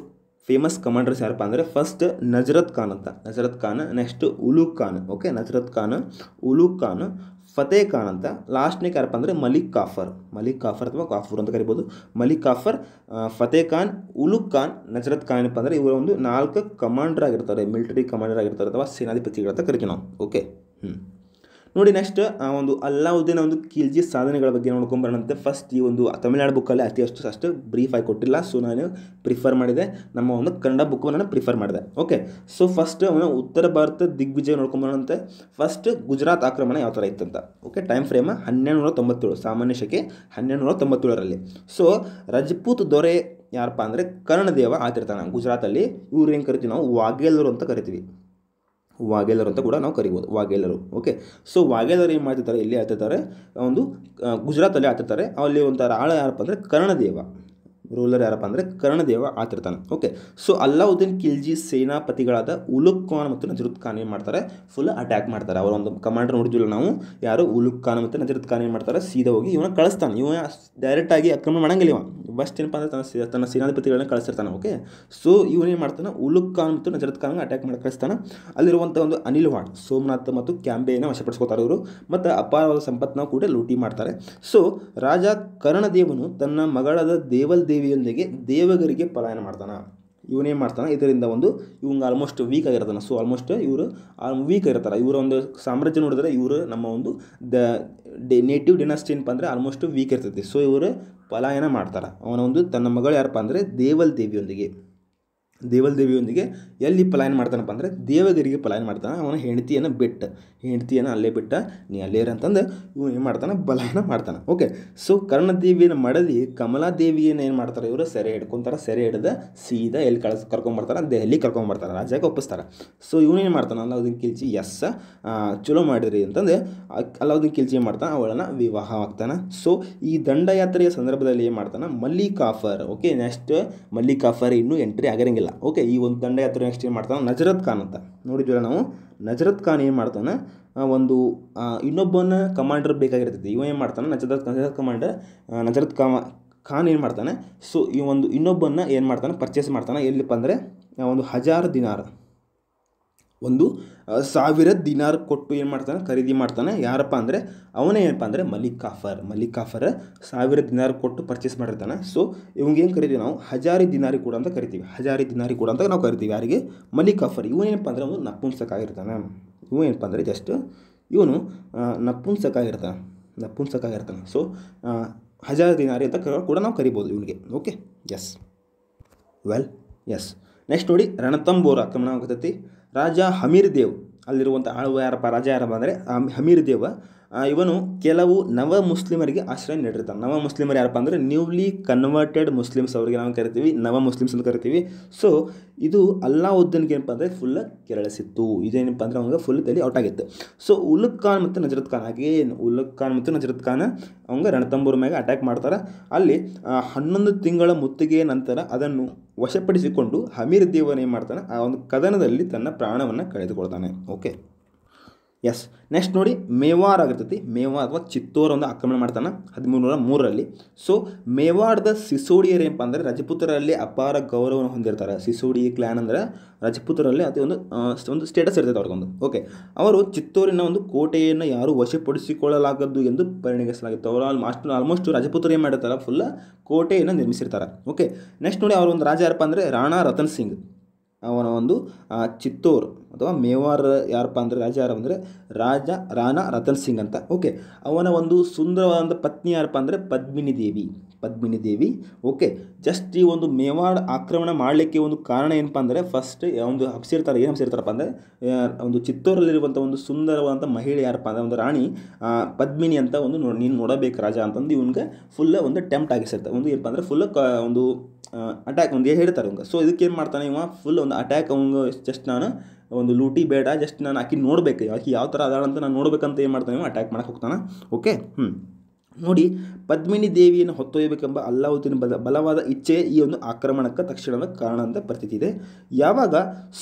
ಫೇಮಸ್ ಕಮಾಂಡರ್ಸ್ ಯಾರಪ್ಪ ಅಂದರೆ ಫಸ್ಟ್ ನಜರತ್ ಖಾನ್ ಅಂತ ನಜರತ್ ಖಾನ್ ನೆಕ್ಸ್ಟ್ ಉಲು ಖಾನ್ ಓಕೆ ನಜರತ್ ಖಾನ್ ಉಲು ಖಾನ್ ಫತೇ ಖಾನ್ ಅಂತ ಲಾಸ್ಟ್ನೇ ಯಾರಪ್ಪ ಅಂದರೆ ಮಲಿಕ್ ಕಾಫರ್ ಮಲಿಕ್ ಕಾಫರ್ ಅಥವಾ ಕಾಫೂರ್ ಅಂತ ಕರಿಬೋದು ಮಲಿಕ್ ಕಾಫರ್ ಫತೇ ಖಾನ್ ಉಲುಕ್ ಖಾನ್ ನಜರತ್ ಖಾನ್ ಏನಪ್ಪ ಅಂದರೆ ಇವರ ಒಂದು ನಾಲ್ಕು ಕಮಾಂಡರ್ ಆಗಿರ್ತಾರೆ ಮಿಲಿಟರಿ ಕಮಾಂಡರ್ ಆಗಿರ್ತಾರೆ ಅಥವಾ ಸೇನಾಧಿಪತಿಗಳಂತ ಕರಿತೀವಿ ನಾವು ಓಕೆ ಹ್ಞೂ ನೋಡಿ ನೆಕ್ಸ್ಟ್ ಒಂದು ಅಲ್ಲಾವುದ್ದೀನ ಒಂದು ಕಿಲ್ಜಿ ಸಾಧನೆಗಳ ಬಗ್ಗೆ ನೋಡ್ಕೊಂಬರೋಣಂತೆ ಫಸ್ಟ್ ಈ ಒಂದು ತಮಿಳ್ನಾಡು ಬುಕ್ಕಲ್ಲಿ ಅತಿ ಅಷ್ಟು ಅಷ್ಟು ಬ್ರೀಫ್ ಆಗಿ ಕೊಟ್ಟಿಲ್ಲ ಸೊ ನಾನು ಪ್ರಿಫರ್ ಮಾಡಿದೆ ನಮ್ಮ ಒಂದು ಕನ್ನಡ ಬುಕ್ ನಾನು ಪ್ರಿಫರ್ ಮಾಡಿದೆ ಓಕೆ ಸೊ ಫಸ್ಟ್ ಅವನು ಉತ್ತರ ಭಾರತ ದಿಗ್ವಿಜಯ ನೋಡ್ಕೊಂಬರೋಣಂತೆ ಫಸ್ಟ್ ಗುಜರಾತ್ ಆಕ್ರಮಣ ಯಾವ ಥರ ಇತ್ತಂತ ಓಕೆ ಟೈಮ್ ಫ್ರೇಮ್ ಹನ್ನೆರಡು ನೂರ ತೊಂಬತ್ತೇಳು ಸಾಮಾನ್ಯ ಶಕೆ ಹನ್ನೆರಡು ನೂರ ತೊಂಬತ್ತೇಳರಲ್ಲಿ ಸೊ ರಜಪೂತ್ ದೊರೆ ಯಾರಪ್ಪ ಅಂದರೆ ಕರ್ಣದೇವ ಆತಿರ್ತಾನೆ ಗುಜರಾತಲ್ಲಿ ಇವ್ರು ಏನು ಕರಿತೀವಿ ನಾವು ವಾಗೇಲರು ಅಂತ ಕರಿತೀವಿ ವಾಗೇಲರು ಅಂತ ಕೂಡ ನಾವು ಕರಿಬೋದು ವಾಗೇಲರು ಓಕೆ ಸೊ ವಾಗೇಲರು ಏನು ಮಾಡ್ತಿರ್ತಾರೆ ಎಲ್ಲಿ ಆಗ್ತಿರ್ತಾರೆ ಒಂದು ಗುಜರಾತಲ್ಲಿ ಆಗ್ತಿರ್ತಾರೆ ಅಲ್ಲಿ ಒಂಥರ ಆಳ ಯಾರಪ್ಪ ಅಂದರೆ ಕರ್ಣದೇವ ರೂಲರ್ ಯಾರಪ್ಪ ಅಂದರೆ ಕರ್ಣದೇವ ಆತಿರ್ತಾನೆ ಓಕೆ ಸೊ ಅಲ್ಲಾವುದ್ದೀನ್ ಖಿಲ್ಜಿ ಸೇನಾಪತಿಗಳಾದ ಉಲುಕ್ ಖಾನ್ ಮತ್ತು ನಜರುತ್ ಖಾನ್ ಏನು ಮಾಡ್ತಾರೆ ಫುಲ್ ಅಟ್ಯಾಕ್ ಮಾಡ್ತಾರೆ ಅವರೊಂದು ಕಮಾಂಡರ್ ನೋಡಿದ್ವಿಲ್ಲ ನಾವು ಯಾರು ಉಲುಕ್ ಖಾನ್ ಮತ್ತು ನಜರುತ್ ಖಾನ್ ಏನು ಮಾಡ್ತಾರೆ ಸೀದಾ ಹೋಗಿ ಇವನ ಕಳಿಸ್ತಾನೆ ಇವ ಆಗಿ ಆಕ್ರಮಣ ಮಾಡಂಗಿಲ್ಲ ಇವ ಬಸ್ಟ್ ಏನಪ್ಪ ಅಂದರೆ ತನ್ನ ತನ್ನ ಸೇನಾಧಿಪತಿಗಳನ್ನ ಕಳಿಸಿರ್ತಾನೆ ಓಕೆ ಸೊ ಇವನೇನು ಮಾಡ್ತಾನೆ ಉಲುಕ್ ಖಾನ್ ಮತ್ತು ನಜರತ್ ಖಾನ್ ಅಟ್ಯಾಕ್ ಮಾಡಿ ಕಳಿಸ್ತಾನೆ ಅಲ್ಲಿರುವಂಥ ಒಂದು ಅನಿಲ್ ವಾಡ್ ಸೋಮನಾಥ್ ಮತ್ತು ಕ್ಯಾಂಬೆಯನ್ನು ವಶಪಡಿಸ್ಕೋತಾರೆ ಇವರು ಮತ್ತು ಅಪಾರವಾದ ಸಂಪತ್ನ ಕೂಡ ಲೂಟಿ ಮಾಡ್ತಾರೆ ಸೊ ರಾಜ ಕರ್ಣದೇವನು ತನ್ನ ಮಗಳಾದ ದೇವಲ್ ದೇವ್ ದೇವಿಯೊಂದಿಗೆ ದೇವಗರಿಗೆ ಪಲಾಯನ ಮಾಡ್ತಾನೆ ಇವನೇನು ಮಾಡ್ತಾನೆ ಇದರಿಂದ ಒಂದು ಇವಂಗೆ ಆಲ್ಮೋಸ್ಟ್ ವೀಕ್ ಆಗಿರ್ತಾನೆ ಸೊ ಆಲ್ಮೋಸ್ಟ್ ಇವರು ವೀಕ್ ಆಗಿರ್ತಾರೆ ಇವರ ಒಂದು ಸಾಮ್ರಾಜ್ಯ ನೋಡಿದ್ರೆ ಇವರು ನಮ್ಮ ಒಂದು ದ ಡೆ ನೇಟಿವ್ ಡಿನಾಸ್ಟಿ ಏನಪ್ಪ ಅಂದರೆ ಆಲ್ಮೋಸ್ಟ್ ವೀಕ್ ಇರ್ತೈತಿ ಸೊ ಇವರು ಪಲಾಯನ ಮಾಡ್ತಾರೆ ಅವನ ಒಂದು ತನ್ನ ಮಗಳು ಯಾರಪ್ಪ ಅಂದರೆ ದೇವಲ್ ದೇವಿಯೊಂದಿಗೆ ದೇವಲ್ ದೇವಿಯೊಂದಿಗೆ ಎಲ್ಲಿ ಪಲಾಯನ ಮಾಡ್ತಾನಪ್ಪ ಅಂದರೆ ದೇವಗಿರಿಗೆ ಪಲಾಯನ ಮಾಡ್ತಾನೆ ಅವನ ಹೆಂಡತಿಯನ್ನು ಬಿಟ್ಟು ಹೆಂಡತಿಯನ್ನು ಅಲ್ಲೇ ಬಿಟ್ಟ ನೀ ಅಲ್ಲೇ ಅಂತಂದು ಇವನು ಏನು ಮಾಡ್ತಾನೆ ಪಲಾಯನ ಮಾಡ್ತಾನೆ ಓಕೆ ಸೊ ಕರ್ಣದೇವಿಯನ್ನು ಮಡದಿ ಕಮಲಾದೇವಿಯನ್ನು ಏನು ಮಾಡ್ತಾರೆ ಇವರು ಸೆರೆ ಹಿಡ್ಕೊತಾರೆ ಸೆರೆ ಹಿಡ್ದ ಸೀದಾ ಎಲ್ಲಿ ಕಳಿಸ್ ಕರ್ಕೊಂಬರ್ತಾರೆ ದೆಹಲಿ ಕರ್ಕೊಂಬರ್ತಾರೆ ರಾಜ್ಯಕ್ಕೆ ಒಪ್ಪಿಸ್ತಾರೆ ಸೊ ಇವನೇನು ಮಾಡ್ತಾನೆ ಅಲಾವುದ್ದೀನ್ ಕಿಲ್ಚಿ ಎಸ್ ಚಲೋ ಮಾಡಿರಿ ಅಂತಂದು ಅಲಾವುದ್ದೀನ್ ಕಿಲ್ಚಿ ಏನು ಮಾಡ್ತಾನೆ ಅವಳನ್ನು ವಿವಾಹ ಆಗ್ತಾನೆ ಸೊ ಈ ದಂಡಯಾತ್ರೆಯ ಸಂದರ್ಭದಲ್ಲಿ ಏನು ಮಾಡ್ತಾನೆ ಮಲ್ಲಿಕಾಫರ್ ಓಕೆ ನೆಕ್ಸ್ಟ್ ಮಲ್ಲಿಕಾಫರ್ ಇನ್ನೂ ಎಂಟ್ರಿ ಆಗಿರಂಗಿಲ್ಲ ಇಲ್ಲ ಓಕೆ ಈ ಒಂದು ದಂಡಯಾತ್ರೆ ನೆಕ್ಸ್ಟ್ ಏನು ಮಾಡ್ತಾನೆ ನಜರತ್ ಖಾನ್ ಅಂತ ನೋಡಿದ್ವಿ ನಾವು ನಜರತ್ ಖಾನ್ ಏನು ಮಾಡ್ತಾನೆ ಒಂದು ಇನ್ನೊಬ್ಬನ ಕಮಾಂಡರ್ ಬೇಕಾಗಿರ್ತೈತಿ ಇವ ಏನು ಮಾಡ್ತಾನೆ ನಜರತ್ ನಜರತ್ ಕಮಾಂಡರ್ ನಜರತ್ ಕಮಾ ಖಾನ್ ಏನು ಮಾಡ್ತಾನೆ ಸೊ ಈ ಒಂದು ಇನ್ನೊಬ್ಬನ ಏನು ಮಾಡ್ತಾನೆ ಪರ್ಚೇಸ್ ಮಾಡ್ತಾನೆ ಎಲ್ಲಿಪ್ಪ ಅಂದರೆ ಒಂದು ಹಜಾರ್ ದಿನಾರ್ ಒಂದು ಸಾವಿರ ದಿನಾರ್ ಕೊಟ್ಟು ಏನು ಮಾಡ್ತಾನೆ ಖರೀದಿ ಮಾಡ್ತಾನೆ ಯಾರಪ್ಪ ಅಂದರೆ ಅವನೇ ಏನಪ್ಪ ಅಂದರೆ ಮಲಿಕ್ ಕಾಫರ್ ಮಲಿಕ್ ಕಾಫರ್ ಸಾವಿರ ದಿನಾರ್ ಕೊಟ್ಟು ಪರ್ಚೇಸ್ ಮಾಡಿರ್ತಾನೆ ಸೊ ಇವ್ನಿಗೆ ಏನು ಕರಿತೀವಿ ನಾವು ಹಜಾರಿ ದಿನಾರಿ ಕೂಡ ಅಂತ ಕರಿತೀವಿ ಹಜಾರಿ ದಿನಾರಿ ಕೂಡ ಅಂತ ನಾವು ಕರಿತೀವಿ ಯಾರಿಗೆ ಮಲಿಕ್ ಕಾಫರ್ ಇವನೇನಪ್ಪ ಅಂದರೆ ಅವನು ನಪುಂಸಕ ಆಗಿರ್ತಾನೆ ಇವ ಏನಪ್ಪ ಅಂದರೆ ಜಸ್ಟ್ ಇವನು ನಪುಂಸಕ ಆಗಿರ್ತಾನೆ ನಪುಂಸಕ ಆಗಿರ್ತಾನೆ ಸೊ ಹಜಾರ ದಿನಾರಿ ಅಂತ ಕೂಡ ನಾವು ಕರಿಬೋದು ಇವನಿಗೆ okay yes well yes next ನೋಡಿ ರಣತಂಬೋರ ಆಕ್ರಮಣ ಆಗತೈತಿ ರಾಜ ಹಮೀರ್ ದೇವ್ ಅಲ್ಲಿರುವಂಥ ಆಳುವ ಯಾರಪ್ಪ ರಾಜ ಯಾರಪ್ಪ ಅಂದರೆ ಹಮೀರ್ ದೇವ ಇವನು ಕೆಲವು ನವ ಮುಸ್ಲಿಮರಿಗೆ ಆಶ್ರಯ ನೀಡಿರ್ತಾನೆ ನವ ಮುಸ್ಲಿಮರು ಯಾರಪ್ಪ ಅಂದರೆ ನ್ಯೂಲಿ ಕನ್ವರ್ಟೆಡ್ ಮುಸ್ಲಿಮ್ಸ್ ಅವರಿಗೆ ನಾವು ಕರಿತೀವಿ ನವ ಮುಸ್ಲಿಮ್ಸ್ ಅಂತ ಕರಿತೀವಿ ಸೊ ಇದು ಅಲ್ಲಾವುದ್ದೀನ್ಗೆ ಏನಪ್ಪ ಅಂದರೆ ಫುಲ್ ಕೆರಳಿಸಿತ್ತು ಇದೇನಪ್ಪ ಅಂದರೆ ಅವಂಗೆ ಫುಲ್ ತಲೆ ಔಟ್ ಆಗಿತ್ತು ಸೊ ಉಲುಕ್ ಖಾನ್ ಮತ್ತು ನಜರತ್ ಖಾನ್ ಹಾಗೇನು ಉಲುಕ್ ಖಾನ್ ಮತ್ತು ನಜರತ್ ಖಾನ್ ಅವಂಗೆ ರಣತಂಬೂರ್ ಮ್ಯಾಗೆ ಅಟ್ಯಾಕ್ ಮಾಡ್ತಾರೆ ಅಲ್ಲಿ ಹನ್ನೊಂದು ತಿಂಗಳ ಮುತ್ತಿಗೆಯ ನಂತರ ಅದನ್ನು ವಶಪಡಿಸಿಕೊಂಡು ಹಮೀರ್ ದೇವನ್ ಏನು ಮಾಡ್ತಾನೆ ಆ ಒಂದು ಕದನದಲ್ಲಿ ತನ್ನ ಪ್ರಾಣವನ್ನು ಕಳೆದುಕೊಳ್ತಾನೆ ಓಕೆ ಎಸ್ ನೆಕ್ಸ್ಟ್ ನೋಡಿ ಮೇವಾರ್ ಆಗಿರ್ತೈತಿ ಮೇವಾರ್ ಅಥವಾ ಒಂದು ಆಕ್ರಮಣ ಮಾಡ್ತಾನೆ ಹದಿಮೂರು ನೂರ ಮೂರರಲ್ಲಿ ಸೊ ಮೇವಾಡ್ದ ಸಿಸೋಡಿಯರ್ ಏನಪ್ಪ ಅಂದರೆ ರಜಪುತ್ರರಲ್ಲಿ ಅಪಾರ ಗೌರವವನ್ನು ಹೊಂದಿರ್ತಾರೆ ಸಿಸೋಡಿ ಕ್ಲ್ಯಾನ್ ಅಂದರೆ ರಜಪುತ್ರರಲ್ಲಿ ಅತಿ ಒಂದು ಒಂದು ಸ್ಟೇಟಸ್ ಇರ್ತೈತೆ ಅವ್ರಿಗೊಂದು ಓಕೆ ಅವರು ಚಿತ್ತೋರಿನ ಒಂದು ಕೋಟೆಯನ್ನು ಯಾರು ವಶಪಡಿಸಿಕೊಳ್ಳಲಾಗದ್ದು ಎಂದು ಪರಿಗಣಿಸಲಾಗಿತ್ತು ಅವರು ಆಲ್ ಮಾಸ್ಟ್ ಆಲ್ಮೋಸ್ಟ್ ರಜಪುತ್ರ ಏನು ಮಾಡಿರ್ತಾರೆ ಫುಲ್ಲ ಕೋಟೆಯನ್ನು ನಿರ್ಮಿಸಿರ್ತಾರೆ ಓಕೆ ನೆಕ್ಸ್ಟ್ ನೋಡಿ ಅವರೊಂದು ರಾಜ ಯಾರಪ್ಪ ಅಂದರೆ ರಾಣಾ ರತನ್ ಸಿಂಗ್ ಅವನ ಒಂದು ಚಿತ್ತೂರ್ ಅಥವಾ ಮೇವಾರ ಯಾರಪ್ಪ ಅಂದರೆ ರಾಜ ಯಾರು ಅಂದರೆ ರಾಜ ರಾಣಾ ರತನ್ ಸಿಂಗ್ ಅಂತ ಓಕೆ ಅವನ ಒಂದು ಸುಂದರವಾದಂಥ ಪತ್ನಿ ಯಾರಪ್ಪ ಅಂದರೆ ಪದ್ಮಿನಿ ದೇವಿ ಪದ್ಮಿನಿ ದೇವಿ ಓಕೆ ಜಸ್ಟ್ ಈ ಒಂದು ಮೇವಾಡ್ ಆಕ್ರಮಣ ಮಾಡಲಿಕ್ಕೆ ಒಂದು ಕಾರಣ ಏನಪ್ಪ ಅಂದರೆ ಫಸ್ಟ್ ಒಂದು ಹಬ್ಸಿರ್ತಾರೆ ಏನು ಹಬ್ಸಿರ್ತಾರಪ್ಪ ಅಂದರೆ ಒಂದು ಚಿತ್ತೂರಲ್ಲಿರುವಂಥ ಒಂದು ಸುಂದರವಾದಂಥ ಮಹಿಳೆ ಯಾರಪ್ಪ ಅಂದರೆ ಒಂದು ರಾಣಿ ಪದ್ಮಿನಿ ಅಂತ ಒಂದು ನೋಡಿ ನೀನು ನೋಡಬೇಕು ರಾಜ ಅಂತಂದು ಇವನಿಗೆ ಫುಲ್ಲ ಒಂದು ಟೆಂಪ್ಟ್ ಆಗಿಸಿರ್ತಾರೆ ಒಂದು ಏನಪ್ಪ ಅಂದರೆ ಫುಲ್ಲ ಒಂದು ಅಟ್ಯಾಕ್ ಒಂದು ಹೇಳ್ತಾರೆ ಇವಂಗೆ ಸೊ ಏನು ಮಾಡ್ತಾನೆ ಇವ ಫುಲ್ ಒಂದು ಅಟ್ಯಾಕ್ ಅವನು ಜಸ್ಟ್ ನಾನು ಒಂದು ಲೂಟಿ ಬೇಡ ಜಸ್ಟ್ ನಾನು ಆಕಿ ನೋಡಬೇಕು ಆಕಿ ಯಾವ ಥರ ಅದಾಳಂತ ನಾನು ನೋಡಬೇಕಂತ ಏನು ಮಾಡ್ತಾನೆ ಇವ ಅಟ್ಯಾಕ್ ಮಾಡೋಕೆ ಹೋಗ್ತಾನೆ ಓಕೆ ಹ್ಞೂ ನೋಡಿ ಪದ್ಮಿನಿ ದೇವಿಯನ್ನು ಹೊತ್ತೊಯ್ಯಬೇಕೆಂಬ ಅಲ್ಲಾವುದ್ದೀನ್ ಬಲ ಬಲವಾದ ಇಚ್ಛೆಯೇ ಈ ಒಂದು ಆಕ್ರಮಣಕ್ಕೆ ತಕ್ಷಣದ ಕಾರಣ ಅಂತ ಇದೆ ಯಾವಾಗ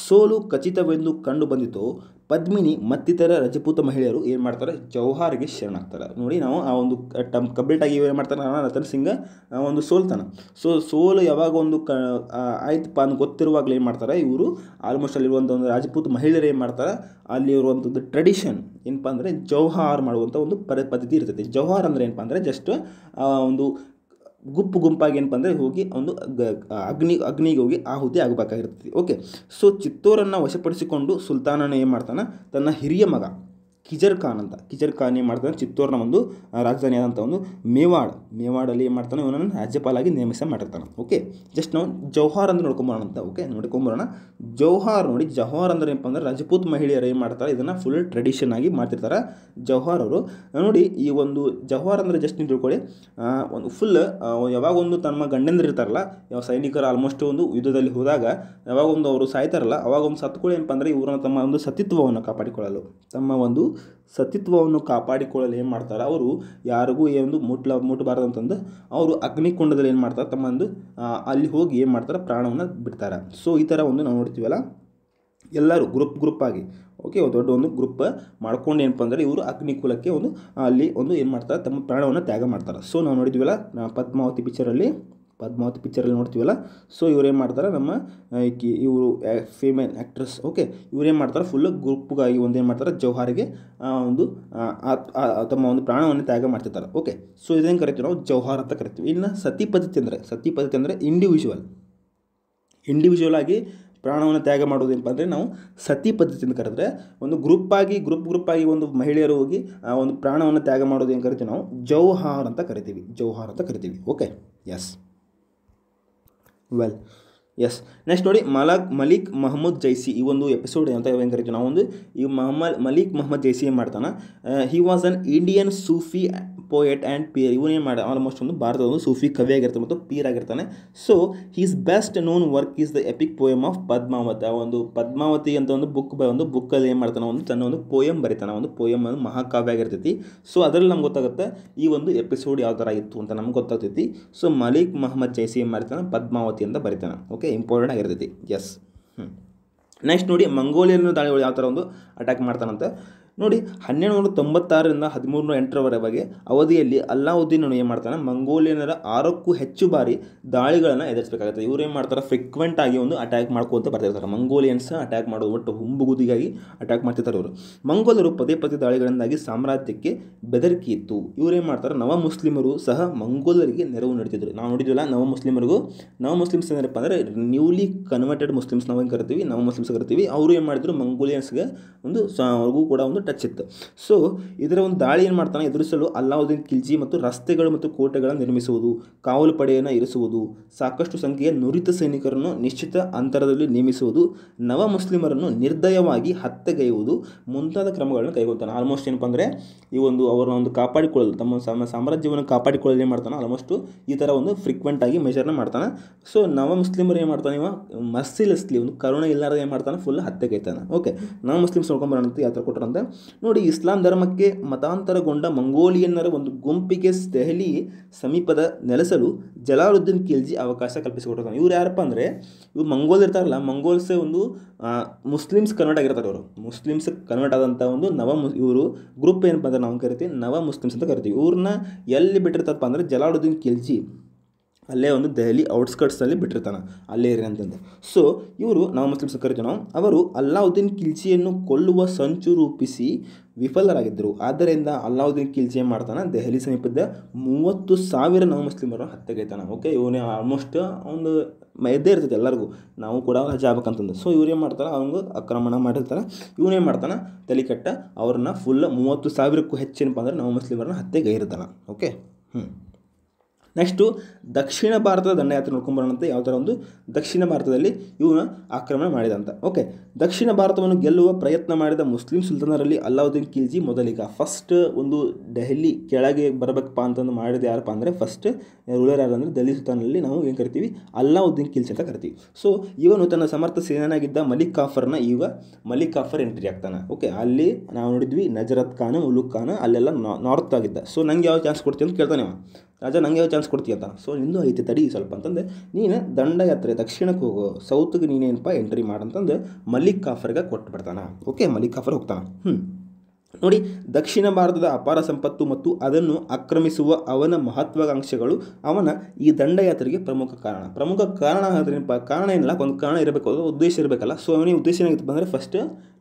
ಸೋಲು ಖಚಿತವೆಂದು ಕಂಡು ಬಂದಿತೋ ಪದ್ಮಿನಿ ಮತ್ತಿತರ ರಜಪೂತ ಮಹಿಳೆಯರು ಏನು ಮಾಡ್ತಾರೆ ಜೌಹಾರ್ಗೆ ಶರಣಾಗ್ತಾರೆ ನೋಡಿ ನಾವು ಆ ಒಂದು ಟಮ್ ಆಗಿ ಏನು ಮಾಡ್ತಾರೆ ರತನ್ ಸಿಂಗ ಒಂದು ಸೋಲ್ತಾನೆ ಸೊ ಸೋಲು ಯಾವಾಗ ಒಂದು ಕ ಆಯ್ತಪ್ಪ ಅಂತ ಗೊತ್ತಿರುವಾಗಲೇ ಏನು ಮಾಡ್ತಾರೆ ಇವರು ಆಲ್ಮೋಸ್ಟ್ ಅಲ್ಲಿರುವಂಥ ಒಂದು ರಾಜಪೂತ ಮಹಿಳೆಯರು ಏನು ಮಾಡ್ತಾರೆ ಅಲ್ಲಿ ಇರುವಂಥದ್ದು ಟ್ರೆಡಿಷನ್ ಏನಪ್ಪ ಅಂದರೆ ಜೌಹಾರ್ ಮಾಡುವಂಥ ಒಂದು ಪರ ಪದ್ಧತಿ ಇರ್ತೈತಿ ಜೌಹಾರ್ ಅಂದರೆ ಏನಪ್ಪ ಅಂದರೆ ಜಸ್ಟ್ ಒಂದು ಗುಂಪು ಗುಂಪಾಗಿ ಏನಪ್ಪ ಅಂದರೆ ಹೋಗಿ ಒಂದು ಅಗ್ನಿ ಅಗ್ನಿಗೆ ಹೋಗಿ ಆಹುತಿ ಆಗಬೇಕಾಗಿರ್ತದೆ ಓಕೆ ಸೊ ಚಿತ್ತೂರನ್ನು ವಶಪಡಿಸಿಕೊಂಡು ಸುಲ್ತಾನನ ಏನು ಮಾಡ್ತಾನೆ ತನ್ನ ಹಿರಿಯ ಮಗ ಕಿಜರ್ ಖಾನ್ ಅಂತ ಕಿಜರ್ ಖಾನ್ ಏನು ಮಾಡ್ತಾನೆ ಚಿತ್ತೂರ್ನ ಒಂದು ರಾಜಧಾನಿಯಾದಂಥ ಒಂದು ಮೇವಾಡ್ ಮೇವಾಡಲ್ಲಿ ಏನು ಮಾಡ್ತಾನೆ ಇವನನ್ನು ರಾಜ್ಯಪಾಲಾಗಿ ನೇಮಿಸ ಮಾಡಿರ್ತಾನೆ ಓಕೆ ಜಸ್ಟ್ ನಾವು ಜೌಹಾರ್ ಅಂದ್ರೆ ನೋಡ್ಕೊಂಬರೋಣ ಅಂತ ಓಕೆ ನೋಡ್ಕೊಂಬರೋಣ ಜೌಹಾರ್ ನೋಡಿ ಜೌಹಾರ್ ಅಂದ್ರೆ ಏನಪ್ಪ ಅಂದರೆ ರಜಪೂತ್ ಮಹಿಳೆಯರು ಏನು ಮಾಡ್ತಾರೆ ಇದನ್ನು ಫುಲ್ ಟ್ರೆಡಿಷನ್ ಆಗಿ ಮಾಡ್ತಿರ್ತಾರೆ ಜೌಹಾರ್ ಅವರು ನೋಡಿ ಈ ಒಂದು ಜೌಹಾರ್ ಅಂದರೆ ಜಸ್ಟ್ ನೀವು ತಿಳ್ಕೊಳ್ಳಿ ಒಂದು ಫುಲ್ ಯಾವಾಗ ಒಂದು ತಮ್ಮ ಗಂಡಂದ್ರೆ ಇರ್ತಾರಲ್ಲ ಯಾವ ಸೈನಿಕರು ಆಲ್ಮೋಸ್ಟ್ ಒಂದು ಯುದ್ಧದಲ್ಲಿ ಹೋದಾಗ ಯಾವಾಗ ಒಂದು ಅವರು ಸಾಯ್ತಾರಲ್ಲ ಅವಾಗ ಒಂದು ಸತ್ಕೊಳ್ಳಿ ಏನಪ್ಪ ಅಂದರೆ ಇವರನ್ನು ತಮ್ಮ ಒಂದು ಸತಿತ್ವವನ್ನು ಕಾಪಾಡಿಕೊಳ್ಳಲು ತಮ್ಮ ಒಂದು ಸತಿತ್ವವನ್ನು ಕಾಪಾಡಿಕೊಳ್ಳಲು ಏನು ಮಾಡ್ತಾರೆ ಅವರು ಯಾರಿಗೂ ಏನು ಮುಟ್ಲ ಮುಟ್ಟಬಾರ್ದು ಅಂತಂದು ಅವರು ಅಗ್ನಿಕುಂಡದಲ್ಲಿ ಏನು ಮಾಡ್ತಾರೆ ತಮ್ಮ ಒಂದು ಅಲ್ಲಿ ಹೋಗಿ ಏನು ಮಾಡ್ತಾರೆ ಪ್ರಾಣವನ್ನು ಬಿಡ್ತಾರೆ ಸೊ ಈ ಥರ ಒಂದು ನಾವು ನೋಡ್ತೀವಲ್ಲ ಎಲ್ಲರೂ ಗ್ರೂಪ್ ಗ್ರೂಪ್ ಆಗಿ ಓಕೆ ದೊಡ್ಡ ಒಂದು ಗ್ರೂಪ್ ಮಾಡ್ಕೊಂಡು ಏನಪ್ಪ ಅಂದರೆ ಇವರು ಅಗ್ನಿಕುಲಕ್ಕೆ ಒಂದು ಅಲ್ಲಿ ಒಂದು ಏನು ಮಾಡ್ತಾರೆ ತಮ್ಮ ಪ್ರಾಣವನ್ನು ತ್ಯಾಗ ಮಾಡ್ತಾರೆ ಸೊ ನಾವು ನೋಡಿದ್ವಲ್ಲ ಪದ್ಮಾವತಿ ಪಿಕ್ಚರಲ್ಲಿ ಪದ್ಮಾವತಿ ಪಿಕ್ಚರಲ್ಲಿ ನೋಡ್ತೀವಲ್ಲ ಸೊ ಇವ್ರೇನು ಮಾಡ್ತಾರೆ ನಮ್ಮ ಇವರು ಫೀಮೇಲ್ ಆ್ಯಕ್ಟ್ರೆಸ್ ಓಕೆ ಇವ್ರೇನು ಮಾಡ್ತಾರೆ ಫುಲ್ಲು ಗ್ರೂಪ್ಗಾಗಿ ಒಂದೇನು ಮಾಡ್ತಾರೆ ಜೌಹಾರಿಗೆ ಒಂದು ತಮ್ಮ ಒಂದು ಪ್ರಾಣವನ್ನು ತ್ಯಾಗ ಮಾಡ್ತಿರ್ತಾರೆ ಓಕೆ ಸೊ ಇದೇನು ಕರಿತೀವಿ ನಾವು ಜೌಹಾರ್ ಅಂತ ಕರಿತೀವಿ ಇನ್ನು ಸತಿ ಪದ್ಧತಿ ಅಂದರೆ ಸತಿ ಪದ್ಧತಿ ಅಂದರೆ ಇಂಡಿವಿಜುವಲ್ ಇಂಡಿವಿಜುವಲ್ ಆಗಿ ಪ್ರಾಣವನ್ನು ತ್ಯಾಗ ಮಾಡೋದೇನಪ್ಪ ಅಂದರೆ ನಾವು ಸತಿ ಪದ್ಧತಿಯಿಂದ ಕರೆದ್ರೆ ಒಂದು ಆಗಿ ಗ್ರೂಪ್ ಆಗಿ ಒಂದು ಮಹಿಳೆಯರು ಹೋಗಿ ಆ ಒಂದು ಪ್ರಾಣವನ್ನು ತ್ಯಾಗ ಮಾಡೋದೇನು ಕರಿತೀವಿ ನಾವು ಜೌಹಾರ್ ಅಂತ ಕರಿತೀವಿ ಜೌಹಾರ್ ಅಂತ ಕರಿತೀವಿ okay yes well yes next ನೋಡಿ ಮಲಕ್ ಮಲಿಕ್ ಮಹಮ್ಮದ್ ಜೈಸಿ ಈ ಒಂದು ಎಪಿಸೋಡ್ ಅಂತ ನಾವು ಒಂದು ಈ ಮಹಮ್ಮದ್ ಮಲಿಕ್ ಮಹಮ್ಮದ್ ಜೈಸಿ ಏನು ಮಾಡ್ತಾನೆ he was an Indian Sufi poet and pir ಇವನೇನು ಮಾಡ ಆಲ್ಮೋಸ್ಟ್ ಒಂದು ಭಾರತದ ಒಂದು ಸೂಫಿ ಕವಿ ಆಗಿರ್ತಾನೆ ಮತ್ತು ಪೀರ್ ಆಗಿರ್ತಾನೆ so his best known work is the epic poem of Padmavati ಆ ಒಂದು ಪದ್ಮಾವತಿ ಅಂತ ಒಂದು ಬುಕ್ ಬ ಒಂದು ಬುಕ್ಕಲ್ಲಿ ಏನು ಮಾಡ್ತಾನೆ ಒಂದು ತನ್ನ ಒಂದು ಪೋಯಮ್ ಬರೀತಾನೆ ಒಂದು ಪೋಯಮ್ ಒಂದು ಮಹಾಕಾವ್ಯ ಆಗಿರ್ತೈತಿ ಸೊ ಅದರಲ್ಲಿ ನಮ್ಗೆ ಗೊತ್ತಾಗುತ್ತೆ ಈ ಒಂದು ಎಪಿಸೋಡ್ ಯಾವ ಥರ ಇತ್ತು ಅಂತ ನಮ್ಗೆ ಗೊತ್ತಾಗ್ತೈತಿ ಸೊ ಮಲಿಕ್ ಮಹಮ್ಮದ್ ಜೈಸಿ ಏನು ಮಾಡ್ತಾನೆ ಪದ್ಮಾವತಿ ಅಂತ ಬರೀತಾನೆ ಓಕೆ ಇಂಪಾರ್ಟೆಂಟ್ ಆಗಿರ್ತೈತಿ ಎಸ್ ಹ್ಞೂ ನೆಕ್ಸ್ಟ್ ನೋಡಿ ಮಂಗೋಲಿಯನ್ ದಾಳಿಗಳು ಯಾವ ಥರ ಒಂದು ಅಟ್ಯಾಕ್ ಮಾಡ್ತಾನಂತ ನೋಡಿ ಹನ್ನೆರಡು ನೂರ ತೊಂಬತ್ತಾರರಿಂದ ಹದಿಮೂರು ನೂರ ಎಂಟರವರೆಗೆ ಅವಧಿಯಲ್ಲಿ ಅಲ್ಲಾವುದ್ದೀನನು ಏನು ಮಾಡ್ತಾನೆ ಮಂಗೋಲಿಯನರ ಆರಕ್ಕೂ ಹೆಚ್ಚು ಬಾರಿ ದಾಳಿಗಳನ್ನು ಎದುರಿಸಬೇಕಾಗುತ್ತೆ ಇವರು ಏನು ಮಾಡ್ತಾರೆ ಫ್ರಿಕ್ವೆಂಟ್ ಆಗಿ ಒಂದು ಅಟ್ಯಾಕ್ ಮಾಡ್ಕೊಂತ ಬರ್ತಿರ್ತಾರೆ ಮಂಗೋಲಿಯನ್ಸ್ ಅಟ್ಯಾಕ್ ಮಾಡೋದು ಒಟ್ಟು ಹುಂಬುಗುದಿಗಾಗಿ ಅಟ್ಯಾಕ್ ಮಾಡ್ತಿರ್ತಾರೆ ಅವರು ಮಂಗೋಲರು ಪದೇ ಪದೇ ದಾಳಿಗಳಿಂದಾಗಿ ಸಾಮ್ರಾಜ್ಯಕ್ಕೆ ಬೆದರಿಕೆ ಇತ್ತು ಇವರು ಏನು ಮಾಡ್ತಾರೆ ನವ ಮುಸ್ಲಿಮರು ಸಹ ಮಂಗೋಲರಿಗೆ ನೆರವು ನೀಡ್ತಿದ್ರು ನಾವು ನೋಡಿದ್ವಲ್ಲ ನವ ಮುಸ್ಲಿಮರಿಗೂ ನವ ಮುಸ್ಲಿಮ್ಸ್ ಏನಪ್ಪ ಅಂದರೆ ನ್ಯೂಲಿ ಕನ್ವರ್ಟೆಡ್ ಮುಸ್ಲಿಮ್ಸ್ ನಾವು ಏನು ಕರಿತೀವಿ ನವ ಮುಸ್ಲಿಮ್ಸ್ ಕರಿತೀವಿ ಅವರು ಏನು ಮಾಡಿದ್ರು ಮಂಗೋಲಿಯನ್ಸ್ಗೆ ಒಂದು ಅವ್ರಿಗೂ ಕೂಡ ಒಂದು ಟಚ್ ಇತ್ತು ಸೊ ಇದರ ಒಂದು ದಾಳಿ ಏನು ಮಾಡ್ತಾನೆ ಎದುರಿಸಲು ಅಲ್ಲಾವುದ್ದೀನ್ ಖಿಲ್ಜಿ ಮತ್ತು ರಸ್ತೆಗಳು ಮತ್ತು ಕೋಟೆಗಳನ್ನು ನಿರ್ಮಿಸುವುದು ಕಾವಲು ಪಡೆಯನ್ನು ಇರಿಸುವುದು ಸಾಕಷ್ಟು ಸಂಖ್ಯೆಯ ನುರಿತ ಸೈನಿಕರನ್ನು ನಿಶ್ಚಿತ ಅಂತರದಲ್ಲಿ ನೇಮಿಸುವುದು ನವ ಮುಸ್ಲಿಮರನ್ನು ನಿರ್ದಯವಾಗಿ ಹತ್ಯೆಗೈಯುವುದು ಮುಂತಾದ ಕ್ರಮಗಳನ್ನು ಕೈಗೊಳ್ತಾನೆ ಆಲ್ಮೋಸ್ಟ್ ಏನಪ್ಪ ಅಂದರೆ ಈ ಒಂದು ಅವರ ಒಂದು ಕಾಪಾಡಿಕೊಳ್ಳಲು ತಮ್ಮ ಸಮ ಸಾಮ್ರಾಜ್ಯವನ್ನು ಕಾಪಾಡಿಕೊಳ್ಳಲು ಏನು ಮಾಡ್ತಾನೆ ಆಲ್ಮೋಸ್ಟ್ ಈ ಥರ ಒಂದು ಆಗಿ ಮೆಷರ್ನ ಮಾಡ್ತಾನೆ ಸೊ ನವ ಮುಸ್ಲಿಮರು ಏನು ಮಾಡ್ತಾನೆ ಇವ ಮರ್ಸಿಲಸ್ಲಿ ಒಂದು ಕರುಣ ಇಲ್ಲಾರ ಏನು ಮಾಡ್ತಾನೆ ಫುಲ್ ಹತ್ಯೆಗೈತಾನೆ ಓಕೆ ನವ ಮುಸ್ಲಿಮ್ಸ್ ನೋಡ್ಕೊಂಬರೋಣ ಯಾವ ಥರ ಕೊಟ್ಟರಂತೆ ನೋಡಿ ಇಸ್ಲಾಂ ಧರ್ಮಕ್ಕೆ ಮತಾಂತರಗೊಂಡ ಮಂಗೋಲಿಯನ್ನರ ಒಂದು ಗುಂಪಿಗೆ ದೆಹಲಿ ಸಮೀಪದ ನೆಲೆಸಲು ಜಲಾಲುದ್ದೀನ್ ಖಿಲ್ಜಿ ಅವಕಾಶ ಕಲ್ಪಿಸಿಕೊಟ್ಟಿರ್ತಾನೆ ಇವ್ರು ಯಾರಪ್ಪ ಅಂದರೆ ಇವ್ರು ಮಂಗೋಲ್ ಇರ್ತಾರಲ್ಲ ಮಂಗೋಲ್ಸ್ ಒಂದು ಮುಸ್ಲಿಮ್ಸ್ ಕನ್ವರ್ಟ್ ಆಗಿರ್ತಾರೆ ಅವರು ಮುಸ್ಲಿಮ್ಸ್ ಕನ್ವರ್ಟ್ ಆದಂಥ ಒಂದು ನವ ಮು ಇವರು ಗ್ರೂಪ್ ಏನಪ್ಪ ಅಂದರೆ ನಾವು ಕರಿತೀವಿ ನವ ಮುಸ್ಲಿಮ್ಸ್ ಅಂತ ಕರಿತೀವಿ ಇವ್ರನ್ನ ಎಲ್ಲಿ ಬಿಟ್ಟಿರ್ತಾರಪ್ಪ ಅಂದರೆ ಜಲಾಲುದ್ದೀನ್ ಖಿಲ್ಜಿ ಅಲ್ಲೇ ಒಂದು ದೆಹಲಿ ಔಟ್ಸ್ಕರ್ಟ್ಸಲ್ಲಿ ಬಿಟ್ಟಿರ್ತಾನೆ ಅಲ್ಲೇ ಅಂತಂದು ಸೊ ಇವರು ನಾವು ಮುಸ್ಲಿಮ್ಸ್ ಕರಿತೀವಿ ನಾವು ಅವರು ಅಲ್ಲಾವುದ್ದೀನ್ ಖಿಲ್ಜಿಯನ್ನು ಕೊಲ್ಲುವ ಸಂಚು ರೂಪಿಸಿ ವಿಫಲರಾಗಿದ್ದರು ಆದ್ದರಿಂದ ಅಲ್ಲಾವುದ್ದೀನ್ ಖಿಲ್ಜಿ ಏನು ಮಾಡ್ತಾನೆ ದೆಹಲಿ ಸಮೀಪದ ಮೂವತ್ತು ಸಾವಿರ ನಾವು ಮುಸ್ಲಿಮರನ್ನು ಹತ್ಯೆಗೈತಾನೆ ಓಕೆ ಇವನೇ ಆಲ್ಮೋಸ್ಟ್ ಒಂದು ಎದ್ದೇ ಇರ್ತದೆ ಎಲ್ಲರಿಗೂ ನಾವು ಕೂಡ ರಜೆ ಆಗ್ಬೇಕಂತಂದು ಸೊ ಇವ್ರೇನು ಮಾಡ್ತಾರೆ ಅವನು ಆಕ್ರಮಣ ಮಾಡಿರ್ತಾರೆ ಇವನೇನು ಮಾಡ್ತಾನೆ ತಲೆ ಅವ್ರನ್ನ ಫುಲ್ ಮೂವತ್ತು ಸಾವಿರಕ್ಕೂ ಹೆಚ್ಚೇನಪ್ಪ ಅಂದರೆ ನಾವು ಮುಸ್ಲಿಮರನ್ನ ಹತ್ತೆಗೈರ್ತಾನೆ ಓಕೆ ಹ್ಞೂ ನೆಕ್ಸ್ಟು ದಕ್ಷಿಣ ಭಾರತದ ದಂಡಯಾತ್ರೆ ನೋಡ್ಕೊಂಬರೋಣಂತೆ ಯಾವ ಥರ ಒಂದು ದಕ್ಷಿಣ ಭಾರತದಲ್ಲಿ ಇವನ ಆಕ್ರಮಣ ಮಾಡಿದಂತ ಓಕೆ ದಕ್ಷಿಣ ಭಾರತವನ್ನು ಗೆಲ್ಲುವ ಪ್ರಯತ್ನ ಮಾಡಿದ ಮುಸ್ಲಿಂ ಸುಲ್ತಾನರಲ್ಲಿ ಅಲ್ಲಾವುದ್ದೀನ್ ಖಿಲ್ಜಿ ಮೊದಲಿಗ ಫಸ್ಟ್ ಒಂದು ದೆಹಲಿ ಕೆಳಗೆ ಬರಬೇಕಪ್ಪ ಅಂತಂದು ಮಾಡಿದ ಯಾರಪ್ಪ ಅಂದರೆ ಫಸ್ಟ್ ರೂಲರ್ ಯಾರು ಅಂದರೆ ದೆಹಲಿ ಸುಲ್ತಾನಲ್ಲಿ ನಾವು ಏನು ಕರಿತೀವಿ ಅಲ್ಲಾವುದ್ದೀನ್ ಖಿಲ್ಜಿ ಅಂತ ಕರಿತೀವಿ ಸೊ ಇವನು ತನ್ನ ಸಮರ್ಥ ಸೇನಾನಾಗಿದ್ದ ಮಲಿಕ್ ಕಾಫರ್ನ ಈಗ ಮಲಿಕ್ ಕಾಫರ್ ಎಂಟ್ರಿ ಆಗ್ತಾನೆ ಓಕೆ ಅಲ್ಲಿ ನಾವು ನೋಡಿದ್ವಿ ನಜರತ್ ಖಾನ್ ಉಲುಕ್ ಖಾನ್ ಅಲ್ಲೆಲ್ಲ ನಾರ್ತ್ ಆಗಿದ್ದ ಸೊ ನಂಗೆ ಯಾವ ಚಾನ್ಸ್ ಕೊಡ್ತೀವಿ ಅಂತ ಕೇಳ್ತಾನೆ ರಾಜ ನನಗೆ ಯಾವ ಚಾನ್ಸ್ ಕೊಡ್ತೀಯ ಅಂತ ಸೊ ಇನ್ನೂ ಐತೆ ತಡಿ ಸ್ವಲ್ಪ ಅಂತಂದು ನೀನು ದಂಡಯಾತ್ರೆ ದಕ್ಷಿಣಕ್ಕೆ ಹೋಗು ಸೌತ್ಗೆ ನೀನೇನಪ್ಪ ಎಂಟ್ರಿ ಮಾಡಂತಂದು ಮಲ್ಲಿಕ್ ಕಾಫರ್ಗೆ ಬಿಡ್ತಾನೆ ಓಕೆ ಮಲ್ಲಿಕ್ ಕಾಫರ್ ಹೋಗ್ತಾನೆ ಹ್ಞೂ ನೋಡಿ ದಕ್ಷಿಣ ಭಾರತದ ಅಪಾರ ಸಂಪತ್ತು ಮತ್ತು ಅದನ್ನು ಆಕ್ರಮಿಸುವ ಅವನ ಮಹತ್ವಾಕಾಂಕ್ಷೆಗಳು ಅವನ ಈ ದಂಡಯಾತ್ರೆಗೆ ಪ್ರಮುಖ ಕಾರಣ ಪ್ರಮುಖ ಕಾರಣ ಅದ್ರೇನಪ್ಪ ಕಾರಣ ಏನಿಲ್ಲ ಒಂದು ಕಾರಣ ಇರಬೇಕು ಉದ್ದೇಶ ಇರಬೇಕಲ್ಲ ಸೊ ಅವನಿಗೆ ಉದ್ದೇಶ ಏನಾಗಿತ್ತು ಅಂದರೆ ಫಸ್ಟ್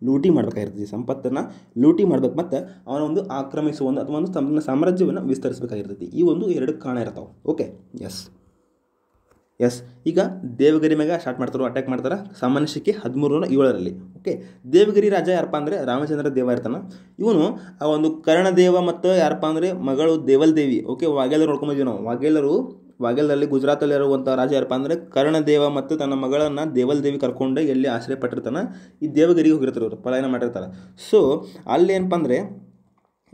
ಲೂಟಿ ಮಾಡಬೇಕಾಗಿರ್ತದೆ ಸಂಪತ್ತನ್ನು ಲೂಟಿ ಮಾಡಬೇಕು ಮತ್ತು ಅವನ ಒಂದು ಆಕ್ರಮಿಸುವ ಒಂದು ಅಥವಾ ಒಂದು ತನ್ನ ಸಾಮ್ರಾಜ್ಯವನ್ನು ವಿಸ್ತರಿಸಬೇಕಾಗಿರ್ತೈತಿ ಈ ಒಂದು ಎರಡು ಕಾರಣ ಇರ್ತಾವೆ ಓಕೆ ಎಸ್ ಎಸ್ ಈಗ ದೇವಗಿರಿ ಮ್ಯಾಗ ಸ್ಟಾರ್ಟ್ ಮಾಡ್ತಾರೆ ಅಟ್ಯಾಕ್ ಮಾಡ್ತಾರೆ ಸಾಮಾನ್ಯ ಶಿಕ್ಕೆ ಹದಿಮೂರು ನೂರ ಏಳರಲ್ಲಿ ಓಕೆ ದೇವಗಿರಿ ರಾಜ ಯಾರಪ್ಪ ಅಂದರೆ ರಾಮಚಂದ್ರ ದೇವ ಇರ್ತಾನೆ ಇವನು ಆ ಒಂದು ಕರ್ಣದೇವ ಮತ್ತು ಯಾರಪ್ಪ ಅಂದರೆ ಮಗಳು ದೇವಲ್ ದೇವಿ ಓಕೆ ವಾಗೇಲರು ನೋಡ್ಕೊಂಬಂದಿವಿ ನಾವು ವಾಗೇಲರು ವಾಗೇಲರಲ್ಲಿ ಗುಜರಾತಲ್ಲಿರುವಂಥ ರಾಜ ಯಾರಪ್ಪ ಅಂದರೆ ಕರ್ಣದೇವ ಮತ್ತು ತನ್ನ ಮಗಳನ್ನು ದೇವಲ್ ದೇವಿ ಕರ್ಕೊಂಡು ಎಲ್ಲಿ ಆಶ್ರಯ ಪಟ್ಟಿರ್ತಾನೆ ಈ ದೇವಗಿರಿಗೆ ಹೋಗಿರ್ತಾರೆ ಅವರು ಪಲಾಯನ ಮಾಡಿರ್ತಾರೆ ಸೊ ಅಲ್ಲೇನಪ್ಪ ಅಂದರೆ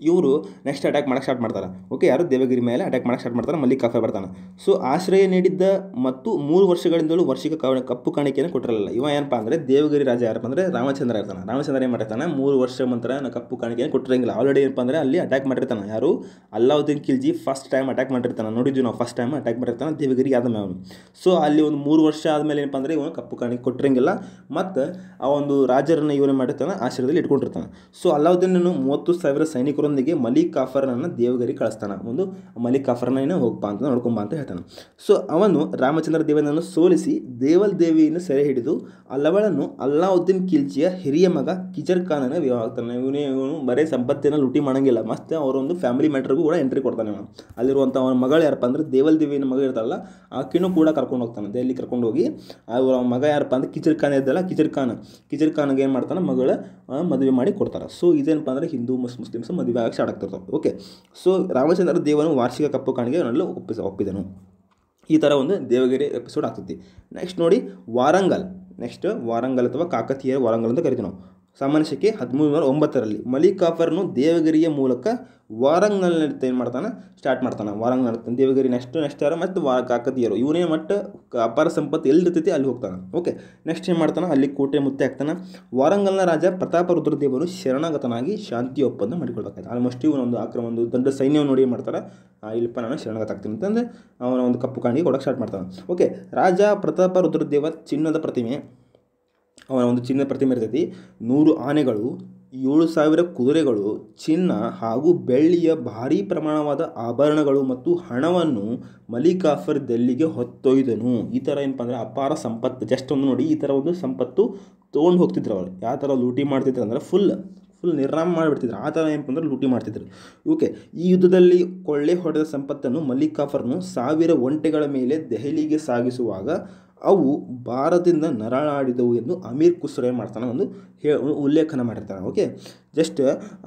ಇವರು ನೆಕ್ಸ್ಟ್ ಅಟ್ಯಾಕ್ ಮಾಡಕ್ಕೆ ಸ್ಟಾರ್ಟ್ ಮಾಡ್ತಾರೆ ಓಕೆ ಯಾರು ದೇವಗಿರಿ ಮೇಲೆ ಅಟ್ಯಾಕ್ ಮಾಡಕ್ಕೆ ಸ್ಟಾರ್ಟ್ ಮಾಡ್ತಾರೆ ಮಲ್ಲಿಕ್ ಕಾಫೆ ಬರ್ತಾನೆ ಸೊ ಆಶ್ರಯ ನೀಡಿದ್ದ ಮತ್ತು ಮೂರು ವರ್ಷಗಳಿಂದಲೂ ವರ್ಷಕ್ಕೆ ಕಪ್ಪು ಕಾಣಿಕೆಯನ್ನು ಕೊಟ್ಟಿರಲಿಲ್ಲ ಇವ ಏನಪ್ಪ ಅಂದರೆ ದೇವಗಿರಿ ರಾಜ ಯಾರಪ್ಪ ಅಂದರೆ ರಾಮಚಂದ್ರ ಇರ್ತಾನೆ ರಾಮಚಂದ್ರ ಏನು ಮಾಡಿರ್ತಾನೆ ಮೂರು ವರ್ಷ ನಂತರ ಕಪ್ಪು ಕಾಣಿಕೆಯನ್ನು ಕೊಟ್ಟಿರಂಗಿಲ್ಲ ಆಲ್ರೆಡಿ ಏನಪ್ಪ ಅಂದರೆ ಅಲ್ಲಿ ಅಟ್ಯಾಕ್ ಮಾಡಿರ್ತಾನೆ ಯಾರು Alauddin Khilji first time attack ಮಾಡಿರ್ತಾನೆ ನೋಡಿದ್ವಿ ನಾವು ಫಸ್ಟ್ ಟೈಮ್ ಅಟ್ಯಾಕ್ ಮಾಡಿರ್ತಾನೆ ದೇವಗಿರಿ ಆದಮೇಲೆ ಅವನು ಸೊ ಅಲ್ಲಿ ಒಂದು ಮೂರು ವರ್ಷ ಆದಮೇಲೆ ಏನಪ್ಪ ಅಂದರೆ ಇವನು ಕಪ್ಪು ಕಾಣಿಕೆ ಕೊಟ್ಟಿರಂಗಿಲ್ಲ ಮತ್ತು ಆ ಒಂದು ರಾಜರನ್ನು ಇವನೇ ಮಾಡಿರ್ತಾನೆ ಆಶ್ರಯದಲ್ಲಿ ಇಟ್ಕೊಂಡಿರ್ತಾನೆ ಸೊ ಅಲ್ಲಾವುದ್ದೀನನ್ನು ಮೂವತ್ತು ಸಾವಿರ ಸೈನಿಕರು ಅವರೊಂದಿಗೆ ಮಲಿಕ್ ಕಾಫರ್ನನ್ನು ದೇವಗರಿ ಕಳಿಸ್ತಾನೆ ಒಂದು ಮಲಿಕ್ ಕಾಫರ್ನ ಹೋಗ್ಬಾ ಅಂತ ನೋಡ್ಕೊಂಬ ಅಂತ ಹೇಳ್ತಾನೆ ಸೊ ಅವನು ರಾಮಚಂದ್ರ ದೇವನನ್ನು ಸೋಲಿಸಿ ದೇವಲ್ ದೇವಿಯನ್ನು ಸೆರೆ ಹಿಡಿದು ಅಲ್ಲವಳನ್ನು ಅಲ್ಲಾವುದ್ದೀನ್ ಕಿಲ್ಚಿಯ ಹಿರಿಯ ಮಗ ಕಿಜರ್ ಖಾನನ್ನು ವಿವಾಹ ಆಗ್ತಾನೆ ಇವನೇ ಇವನು ಬರೀ ಸಂಪತ್ತಿನ ಲೂಟಿ ಮಾಡಂಗಿಲ್ಲ ಮತ್ತೆ ಅವರೊಂದು ಫ್ಯಾಮಿಲಿ ಮ್ಯಾಟ್ರಿಗೂ ಕೂಡ ಎಂಟ್ರಿ ಕೊಡ್ತಾನೆ ಅವನು ಅಲ್ಲಿರುವಂಥ ಅವನ ಮಗಳು ಯಾರಪ್ಪ ಅಂದರೆ ದೇವಲ್ ದೇವಿಯನ್ನು ಮಗ ಇರ್ತಾರಲ್ಲ ಆಕಿನೂ ಕೂಡ ಕರ್ಕೊಂಡು ಹೋಗ್ತಾನೆ ದೆಹಲಿ ಕರ್ಕೊಂಡು ಹೋಗಿ ಅವರ ಮಗ ಯಾರಪ್ಪ ಅಂದರೆ ಕಿಜರ್ ಖಾನ್ ಇದ್ದಲ್ಲ ಕಿಜರ್ ಖಾನ್ ಕಿಜರ್ ಖಾನ್ಗೆ ಏನು ಮಾಡ್ತಾನೆ ಮಗಳ ಮದುವೆ ಮಾಡಿ ಕೊಡ್ತಾರೆ ಸೊ ಇದೇನಪ್ಪ ಅಂದರೆ ಹಿಂದೂ ಮುಸ್ ಮುಸ್ಲಿಮ್ಸ್ ಮದುವೆ ಸ್ಟಾರ್ಟ್ ಅಡಗ್ತಿರ್ತಾವೆ ಓಕೆ ಸೊ ರಾಮಚಂದ್ರ ದೇವನು ವಾರ್ಷಿಕ ಕಪ್ಪು ಕಾಣಿಗೆ ಅವನಲ್ಲಿ ಒಪ್ಪಿಸ ಒಪ್ಪಿದನು ಈ ಥರ ಒಂದು ದೇವಗಿರಿ ಎಪಿಸೋಡ್ ಆಗ್ತೈತಿ ನೆಕ್ಸ್ಟ್ ನೋಡಿ ವಾರಂಗಲ್ ನೆಕ್ಸ್ಟ್ ವಾರಂಗಲ್ ಅಥವಾ ಕಾಕತೀಯ ವಾರಂಗಲ್ ಅಂತ ಕರಿತೀವಿ ನಾವು ಸಾಮಾನ್ಯ ಶಕೆ ಹದಿಮೂರು ನೂರ ಒಂಬತ್ತರಲ್ಲಿ ಮಲಿಕಾಫರ್ನು ದೇವಗಿರಿಯ ಮೂಲಕ ವಾರಂಗ್ನಲ್ಲಿ ಏನು ಮಾಡ್ತಾನೆ ಸ್ಟಾರ್ಟ್ ಮಾಡ್ತಾನೆ ವಾರಂಗಲ್ ನಡ್ತಾನೆ ದೇವಗಿರಿ ನೆಕ್ಸ್ಟ್ ನೆಕ್ಸ್ಟ್ ಯಾರು ಮತ್ತು ವಾರ ಕಾಕತಿಯರು ಇವನೇ ಮಟ್ಟ ಅಪಾರ ಸಂಪತ್ತು ಎಲ್ಲಿರ್ತೈತಿ ಅಲ್ಲಿ ಹೋಗ್ತಾನೆ ಓಕೆ ನೆಕ್ಸ್ಟ್ ಏನು ಮಾಡ್ತಾನೆ ಅಲ್ಲಿ ಕೋಟೆ ಮುತ್ತೆ ಹಾಕ್ತಾನೆ ವಾರಂಗಲ್ನ ರಾಜ ಪ್ರತಾಪ ರುದ್ರದೇವರು ಶರಣಾಗತನಾಗಿ ಶಾಂತಿ ಒಪ್ಪಂದ ಮಾಡಿಕೊಳ್ಬೇಕಾಯ್ತು ಆಲ್ಮೋಸ್ಟ್ ಇವನೊಂದು ಆಕ್ರಮ ಒಂದು ದೊಡ್ಡ ಸೈನ್ಯವನ್ನು ನೋಡಿ ಏನು ಮಾಡ್ತಾರೆ ಇಲ್ಲಪ್ಪ ನಾನು ಶರಣಾಗತ ಆಗ್ತೀನಿ ಅಂತಂದರೆ ಅವನ ಒಂದು ಕಪ್ಪು ಕಾಣಿಗೆ ಕೊಡೋಕೆ ಸ್ಟಾರ್ಟ್ ಮಾಡ್ತಾನೆ ಓಕೆ ರಾಜ ಪ್ರತಾಪ ರುದ್ರದೇವ ಚಿನ್ನದ ಪ್ರತಿಮೆ ಅವನ ಒಂದು ಚಿನ್ನದ ಪ್ರತಿಮೆ ಇರ್ತೈತಿ ನೂರು ಆನೆಗಳು ಏಳು ಸಾವಿರ ಕುದುರೆಗಳು ಚಿನ್ನ ಹಾಗೂ ಬೆಳ್ಳಿಯ ಭಾರೀ ಪ್ರಮಾಣವಾದ ಆಭರಣಗಳು ಮತ್ತು ಹಣವನ್ನು ಮಲಿಕಾಫರ್ ದೆಲ್ಲಿಗೆ ಹೊತ್ತೊಯ್ದನು ಈ ಥರ ಏನಪ್ಪ ಅಂದರೆ ಅಪಾರ ಸಂಪತ್ತು ಜಸ್ಟ್ ಒಂದು ನೋಡಿ ಈ ಥರ ಒಂದು ಸಂಪತ್ತು ತೊಗೊಂಡು ಹೋಗ್ತಿದ್ರು ಅವರು ಯಾವ ಥರ ಲೂಟಿ ಮಾಡ್ತಿದ್ರು ಅಂದರೆ ಫುಲ್ ಫುಲ್ ನಿರ್ನಾಮ ಮಾಡಿಬಿಡ್ತಿದ್ರು ಆ ಥರ ಏನಪ್ಪ ಅಂದರೆ ಲೂಟಿ ಮಾಡ್ತಿದ್ರು ಓಕೆ ಈ ಯುದ್ಧದಲ್ಲಿ ಕೊಳ್ಳೆ ಹೊಡೆದ ಸಂಪತ್ತನ್ನು ಮಲ್ಲಿಕಾಫರ್ನು ಸಾವಿರ ಒಂಟೆಗಳ ಮೇಲೆ ದೆಹಲಿಗೆ ಸಾಗಿಸುವಾಗ ಅವು ಭಾರತದಿಂದ ನರಳಾಡಿದವು ಎಂದು ಅಮೀರ್ ಖುಸ್ರೋ ಏನು ಮಾಡ್ತಾನೆ ಒಂದು ಉಲ್ಲೇಖನ ಮಾಡಿರ್ತಾನೆ ಓಕೆ ಜಸ್ಟ್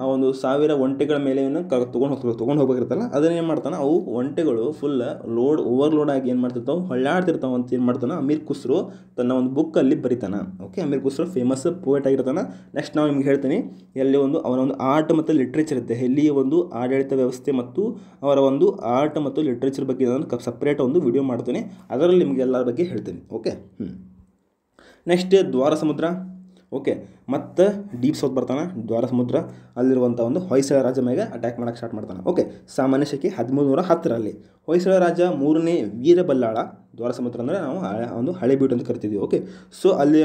ಆ ಒಂದು ಸಾವಿರ ಒಂಟೆಗಳ ಏನು ಕ ತೊಗೊಂಡು ಹೋಗ್ತಾರೆ ತೊಗೊಂಡು ಹೋಗ್ಬೇಕಿರ್ತಲ್ಲ ಅದನ್ನು ಏನು ಮಾಡ್ತಾನೆ ಅವು ಒಂಟೆಗಳು ಫುಲ್ ಲೋಡ್ ಓವರ್ಲೋಡ್ ಆಗಿ ಏನು ಮಾಡ್ತಿರ್ತಾವೆ ಹೊಳ್ಳಾಡ್ತಿರ್ತಾವೆ ಅಂತ ಏನು ಮಾಡ್ತಾನೆ ಅಮೀರ್ ಖುಸ್ರು ತನ್ನ ಒಂದು ಬುಕ್ಕಲ್ಲಿ ಬರಿತಾನೆ okay Amir Khusrau famous poet ಆಗಿರ್ತಾನೆ ನೆಕ್ಸ್ಟ್ ನಾವು ನಿಮ್ಗೆ ಹೇಳ್ತೀನಿ ಎಲ್ಲಿ ಒಂದು ಅವನ ಒಂದು ಆರ್ಟ್ ಮತ್ತು ಲಿಟ್ರೇಚರ್ ಇರುತ್ತೆ ಎಲ್ಲಿಯ ಒಂದು ಆಡಳಿತ ವ್ಯವಸ್ಥೆ ಮತ್ತು ಅವರ ಒಂದು ಆರ್ಟ್ ಮತ್ತು ಲಿಟ್ರೇಚರ್ ಬಗ್ಗೆ ನಾನು ಸಪ್ರೇಟ್ ಒಂದು ವಿಡಿಯೋ ಮಾಡ್ತೀನಿ ಅದರಲ್ಲಿ ನಿಮಗೆ ಎಲ್ಲರ ಬಗ್ಗೆ ಹೇಳ್ತೀನಿ ಓಕೆ ಹ್ಞೂ ನೆಕ್ಸ್ಟ್ ದ್ವಾರ ಸಮುದ್ರ ಓಕೆ ಮತ್ತು ಡೀಪ್ ಸೌತ್ ಬರ್ತಾನೆ ದ್ವಾರ ಸಮುದ್ರ ಅಲ್ಲಿರುವಂಥ ಒಂದು ಹೊಯ್ಸಳ ರಾಜ ಮೇಲೆ ಅಟ್ಯಾಕ್ ಮಾಡೋಕೆ ಸ್ಟಾರ್ಟ್ ಮಾಡ್ತಾನೆ ಓಕೆ ಸಾಮಾನ್ಯ ಶಕ್ತಿ ಹದಿಮೂರು ನೂರ ಹತ್ತರಲ್ಲಿ ಹೊಯ್ಸಳ ರಾಜ ಮೂರನೇ ವೀರಬಲ್ಲಾಳ ದ್ವಾರ ಸಮುದ್ರ ಅಂದರೆ ನಾವು ಒಂದು ಹಳೆ ಅಂತ ಕರಿತಿದ್ವಿ ಓಕೆ ಸೊ ಅಲ್ಲಿ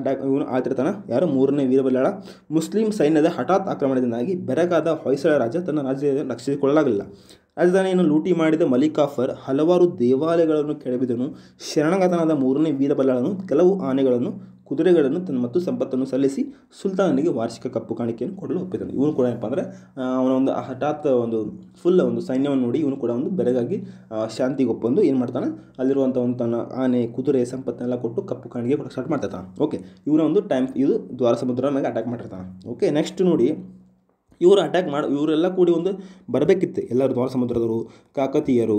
ಅಟ್ಯಾಕ್ ಇವನು ಆಡ್ತಿರ್ತಾನೆ ಯಾರು ಮೂರನೇ ವೀರಬಲ್ಲಾಳ ಮುಸ್ಲಿಂ ಸೈನ್ಯದ ಹಠಾತ್ ಆಕ್ರಮಣದಿಂದಾಗಿ ಬೆರಗಾದ ಹೊಯ್ಸಳ ರಾಜ ತನ್ನ ರಾಜ್ಯದಿಂದ ರಕ್ಷಿಸಿಕೊಳ್ಳಲಾಗಲಿಲ್ಲ ರಾಜಧಾನಿಯನ್ನು ಲೂಟಿ ಮಾಡಿದ ಮಲಿಕಾಫರ್ ಹಲವಾರು ದೇವಾಲಯಗಳನ್ನು ಕೆಳಬಿದನು ಶರಣಗತನಾದ ಮೂರನೇ ವೀರಬಲ್ಲಾಳನು ಕೆಲವು ಆನೆಗಳನ್ನು ಕುದುರೆಗಳನ್ನು ತನ್ನ ಮತ್ತು ಸಂಪತ್ತನ್ನು ಸಲ್ಲಿಸಿ ಸುಲ್ತಾನನಿಗೆ ವಾರ್ಷಿಕ ಕಪ್ಪು ಕಾಣಿಕೆಯನ್ನು ಕೊಡಲು ಒಪ್ಪಿದನು ಇವನು ಕೂಡ ಏನಪ್ಪ ಅಂದರೆ ಅವನ ಒಂದು ಹಠಾತ್ ಒಂದು ಫುಲ್ ಒಂದು ಸೈನ್ಯವನ್ನು ನೋಡಿ ಇವನು ಕೂಡ ಒಂದು ಬೆರಗಾಗಿ ಶಾಂತಿಗೆ ಒಪ್ಪಂದು ಏನು ಮಾಡ್ತಾನೆ ಅಲ್ಲಿರುವಂಥ ಒಂದು ತನ್ನ ಆನೆ ಕುದುರೆ ಸಂಪತ್ತನ್ನೆಲ್ಲ ಕೊಟ್ಟು ಕಪ್ಪು ಕಾಣಿಕೆ ಕೊಡೋಕ್ಕೆ ಸ್ಟಾರ್ಟ್ ಮಾಡ್ತಾನೆ ಓಕೆ ಇವನ ಒಂದು ಟೈಮ್ ಇದು ಮೇಲೆ ಅಟ್ಯಾಕ್ ಮಾಡಿರ್ತಾನೆ ಓಕೆ ನೆಕ್ಸ್ಟ್ ನೋಡಿ ಇವರು ಅಟ್ಯಾಕ್ ಮಾಡಿ ಇವರೆಲ್ಲ ಕೂಡಿ ಒಂದು ಬರಬೇಕಿತ್ತು ಎಲ್ಲರೂ ಸಮುದ್ರದವರು ಕಾಕತೀಯರು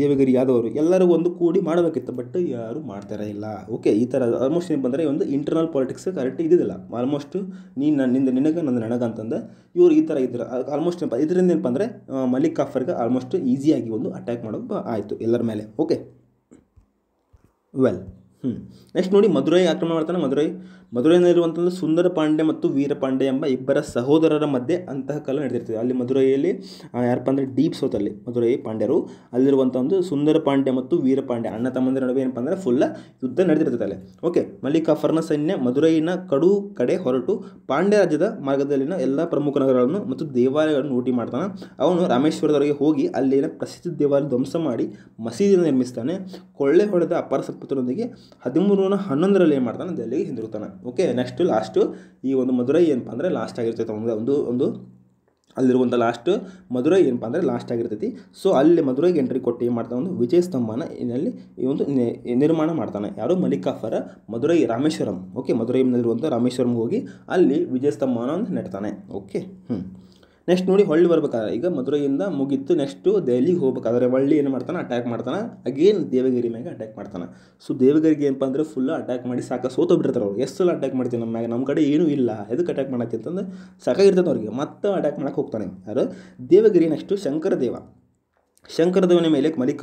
ದೇವಗಿರಿ ಯಾದವರು ಎಲ್ಲರೂ ಒಂದು ಕೂಡಿ ಮಾಡಬೇಕಿತ್ತು ಬಟ್ ಯಾರು ಮಾಡ್ತಾರ ಇಲ್ಲ ಓಕೆ ಈ ಥರ ಆಲ್ಮೋಸ್ಟ್ ಏನು ಬಂದರೆ ಒಂದು ಇಂಟರ್ನಲ್ ಪಾಲಿಟಿಕ್ಸ್ ಕರೆಕ್ಟ್ ಇದ್ದಿದ್ದಿಲ್ಲ ಆಲ್ಮೋಸ್ಟ್ ನೀನು ನನ್ನ ನಿಂದ ನಿನಗೆ ನನ್ನ ನನಗೆ ಅಂತಂದು ಇವರು ಈ ಥರ ಇದ್ರ ಆಲ್ಮೋಸ್ಟ್ ಏನಪ್ಪ ಇದರಿಂದ ಏನಪ್ಪ ಬಂದರೆ ಮಲಿಕ್ ಕಾಫರ್ಗೆ ಆಲ್ಮೋಸ್ಟ್ ಈಸಿಯಾಗಿ ಒಂದು ಅಟ್ಯಾಕ್ ಮಾಡೋದು ಆಯಿತು ಎಲ್ಲರ ಮೇಲೆ ಓಕೆ ವೆಲ್ ಹ್ಞೂ ನೆಕ್ಸ್ಟ್ ನೋಡಿ ಮಧುರೈ ಆಕ್ರಮಣ ಮಾಡ್ತಾನೆ ಮಧುರೈ ಮಧುರೈನಲ್ಲಿರುವಂಥದ್ದು ಸುಂದರ ಪಾಂಡೆ ಮತ್ತು ವೀರಪಾಂಡೆ ಎಂಬ ಇಬ್ಬರ ಸಹೋದರರ ಮಧ್ಯೆ ಕಾಲ ನಡೆದಿರ್ತದೆ ಅಲ್ಲಿ ಮಧುರೈಯಲ್ಲಿ ಯಾರಪ್ಪ ಅಂದರೆ ಡೀಪ್ ಸೌತಲ್ಲಿ ಮಧುರೈ ಪಾಂಡ್ಯರು ಅಲ್ಲಿರುವಂಥ ಒಂದು ಸುಂದರ ಪಾಂಡ್ಯ ಮತ್ತು ವೀರಪಾಂಡೆ ಅಣ್ಣ ತಮ್ಮಂದಿರ ನಡುವೆ ಏನಪ್ಪ ಅಂದರೆ ಫುಲ್ಲ ಯುದ್ಧ ನಡೆದಿರ್ತದೆ ಅಲ್ಲಿ ಓಕೆ ಮಲ್ಲಿಕಾಫರ್ನ ಸೈನ್ಯ ಮಧುರೈನ ಕಡು ಕಡೆ ಹೊರಟು ಪಾಂಡ್ಯ ರಾಜ್ಯದ ಮಾರ್ಗದಲ್ಲಿನ ಎಲ್ಲ ಪ್ರಮುಖ ನಗರಗಳನ್ನು ಮತ್ತು ದೇವಾಲಯಗಳನ್ನು ಊಟಿ ಮಾಡ್ತಾನೆ ಅವನು ರಾಮೇಶ್ವರದವರೆಗೆ ಹೋಗಿ ಅಲ್ಲಿನ ಪ್ರಸಿದ್ಧ ದೇವಾಲಯ ಧ್ವಂಸ ಮಾಡಿ ಮಸೀದಿಯನ್ನು ನಿರ್ಮಿಸ್ತಾನೆ ಕೊಳ್ಳೆ ಹೊಡೆದ ಅಪಾರ ಸಂಪತ್ತಿನೊಂದಿಗೆ ಹದಿಮೂರು ಹನ್ನೊಂದರಲ್ಲಿ ಏನು ಮಾಡ್ತಾನೆ ದೆಹಲಿಗೆ ಹಿಂದಿರುತ್ತಾನೆ ಓಕೆ ನೆಕ್ಸ್ಟು ಲಾಸ್ಟು ಈ ಒಂದು ಮಧುರೈ ಏನಪ್ಪ ಅಂದರೆ ಲಾಸ್ಟ್ ಆಗಿರ್ತೈತೆ ಒಂದು ಒಂದು ಒಂದು ಅಲ್ಲಿರುವಂಥ ಲಾಸ್ಟ್ ಮಧುರೈ ಏನಪ್ಪ ಅಂದರೆ ಲಾಸ್ಟ್ ಆಗಿರ್ತೈತಿ ಸೊ ಅಲ್ಲಿ ಮಧುರೈಗೆ ಎಂಟ್ರಿ ಕೊಟ್ಟು ಏನು ಮಾಡ್ತಾನೆ ಒಂದು ವಿಜಯ ಸ್ತಂಭನ ಇದರಲ್ಲಿ ಈ ಒಂದು ನಿರ್ಮಾಣ ಮಾಡ್ತಾನೆ ಯಾರು ಮಲ್ಲಿಕಾಫರ ಮಧುರೈ ರಾಮೇಶ್ವರಂ ಓಕೆ ಮಧುರೈನಲ್ಲಿರುವಂಥ ರಾಮೇಶ್ವರಂಗೆ ಹೋಗಿ ಅಲ್ಲಿ ವಿಜಯ ಸ್ತಂಭನ ನೆಡ್ತಾನೆ ಓಕೆ ಹ್ಞೂ ನೆಕ್ಸ್ಟ್ ನೋಡಿ ಹೊಳ್ಳಿ ಬರ್ಬೇಕಾದ್ರೆ ಈಗ ಮಧುರೈಯಿಂದ ಮುಗಿತು ನೆಕ್ಸ್ಟು ದೆಹಲಿಗೆ ಹೋಗ್ಬೇಕಾದ್ರೆ ಹೊಳ್ಳಿ ಏನು ಮಾಡ್ತಾನೆ ಅಟ್ಯಾಕ್ ಮಾಡ್ತಾನೆ ಅಗೇನ್ ದೇವಗಿರಿ ಮ್ಯಾಗೆ ಅಟ್ಯಾಕ್ ಮಾಡ್ತಾನೆ ಸೊ ದೇವಗಿರಿಗೆ ಏನಪ್ಪ ಅಂದರೆ ಫುಲ್ಲು ಅಟ್ಯಾಕ್ ಮಾಡಿ ಸಾಕ ಸಾಕು ಬಿಟ್ಟಿರ್ತಾರೆ ಅವ್ರು ಎಷ್ಟು ಸಲ ಅಟ್ಯಾಕ್ ಮಾಡ್ತೀವಿ ನಮ್ಮ ಮ್ಯಾಗೆ ನಮ್ಮ ಕಡೆ ಏನೂ ಇಲ್ಲ ಎದಕ್ಕೆ ಅಟ್ಯಾಕ್ ಮಾಡತ್ತಿ ಅಂತಂದ್ರೆ ಸಾಕಾಗಿರ್ತಾನೆ ಅವ್ರಿಗೆ ಮತ್ತೆ ಅಟ್ಯಾಕ್ ಮಾಡೋಕ್ಕೆ ಹೋಗ್ತಾನೆ ಯಾರು ದೇವಗಿರಿ ನೆಕ್ಸ್ಟು ಶಂಕರದೇವ ಶಂಕರದೇವನ ಮೇಲೆ ಮಲಿಕ್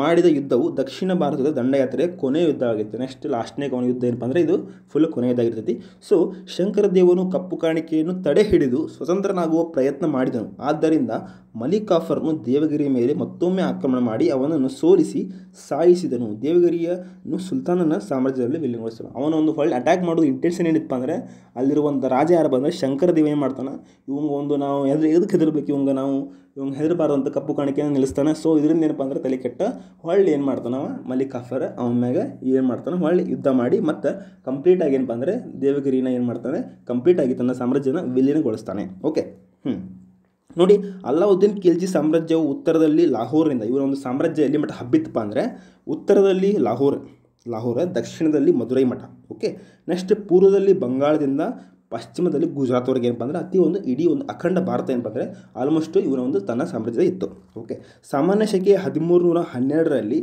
ಮಾಡಿದ ಯುದ್ಧವು ದಕ್ಷಿಣ ಭಾರತದ ದಂಡಯಾತ್ರೆ ಕೊನೆಯ ಯುದ್ಧ ಆಗಿತ್ತು ನೆಕ್ಸ್ಟ್ ಲಾಸ್ಟ್ನೇ ಅವನ ಯುದ್ಧ ಏನಪ್ಪ ಅಂದರೆ ಇದು ಫುಲ್ ಕೊನೆಯದಾಗಿರ್ತೈತಿ ಸೊ ಶಂಕರದೇವನು ಕಪ್ಪು ಕಾಣಿಕೆಯನ್ನು ತಡೆ ಹಿಡಿದು ಸ್ವತಂತ್ರನಾಗುವ ಪ್ರಯತ್ನ ಮಾಡಿದನು ಆದ್ದರಿಂದ ಮಲಿಕಾಫರ್ನು ಕಾಫರ್ನು ದೇವಗಿರಿಯ ಮೇಲೆ ಮತ್ತೊಮ್ಮೆ ಆಕ್ರಮಣ ಮಾಡಿ ಅವನನ್ನು ಸೋಲಿಸಿ ಸಾಯಿಸಿದನು ದೇವಗಿರಿಯನ್ನು ಸುಲ್ತಾನನ ಸಾಮ್ರಾಜ್ಯದಲ್ಲಿ ವಿಲೀನಗೊಳಿಸಿದನು ಅವನ ಒಂದು ಹೊಳ್ಳೆ ಅಟ್ಯಾಕ್ ಮಾಡೋದು ಇಂಟೆನ್ಷನ್ ಏನಿತ್ತು ಅಂದರೆ ಅಲ್ಲಿರುವಂಥ ರಾಜ ಯಾರು ಬಂದರೆ ಶಂಕರದೇವ ಏನು ಮಾಡ್ತಾನೆ ಇವಂಗೆ ಒಂದು ನಾವು ಎದಕ್ಕೆ ಹೆದರ್ಬೇಕು ಇವಂಗೆ ನಾವು ಇವ್ನು ಹೆದರಬಾರ್ದಂತ ಕಪ್ಪು ಕಾಣಿಕೆಯನ್ನು ನಿಲ್ಲಿಸ್ತಾನೆ ಸೊ ಇದರಿಂದ ಏನಪ್ಪ ಅಂದ್ರೆ ತಲೆ ಕೆಟ್ಟ ಹೊಳ್ಳಿ ಏನು ಮಾಡ್ತಾನವ ಮಲ್ಲಿಕ್ ಕಾಫರ್ ಅವನ ಮ್ಯಾಗ ಏನು ಮಾಡ್ತಾನೆ ಹೊಳ್ಳಿ ಯುದ್ಧ ಮಾಡಿ ಮತ್ತು ಕಂಪ್ಲೀಟಾಗಿ ಏನಪ್ಪ ಅಂದರೆ ದೇವಗಿರಿನ ಏನು ಮಾಡ್ತಾನೆ ಕಂಪ್ಲೀಟಾಗಿ ತನ್ನ ಸಾಮ್ರಾಜ್ಯನ ವಿಲೀನಗೊಳಿಸ್ತಾನೆ ಓಕೆ ಹ್ಞೂ ನೋಡಿ ಅಲ್ಲಾವುದ್ದೀನ್ ಖಿಲ್ಜಿ ಸಾಮ್ರಾಜ್ಯವು ಉತ್ತರದಲ್ಲಿ ಲಾಹೋರಿಂದ ಇವರ ಒಂದು ಸಾಮ್ರಾಜ್ಯ ಎಲ್ಲಿ ಮಠ ಹಬ್ಬಿತ್ತಪ್ಪ ಅಂದರೆ ಉತ್ತರದಲ್ಲಿ ಲಾಹೋರ್ ಲಾಹೋರ ದಕ್ಷಿಣದಲ್ಲಿ ಮಧುರೈ ಮಠ ಓಕೆ ನೆಕ್ಸ್ಟ್ ಪೂರ್ವದಲ್ಲಿ ಬಂಗಾಳದಿಂದ ಪಶ್ಚಿಮದಲ್ಲಿ ಗುಜರಾತ್ವರೆಗೆ ಏನಪ್ಪ ಅಂದರೆ ಅತಿ ಒಂದು ಇಡೀ ಒಂದು ಅಖಂಡ ಭಾರತ ಏನಪ್ಪ ಅಂದರೆ ಆಲ್ಮೋಸ್ಟು ಇವನ ಒಂದು ತನ್ನ ಸಾಮ್ರಾಜ್ಯ ಇತ್ತು ಓಕೆ ಸಾಮಾನ್ಯ ಶಕೆ ಹದಿಮೂರು ನೂರ ಹನ್ನೆರಡರಲ್ಲಿ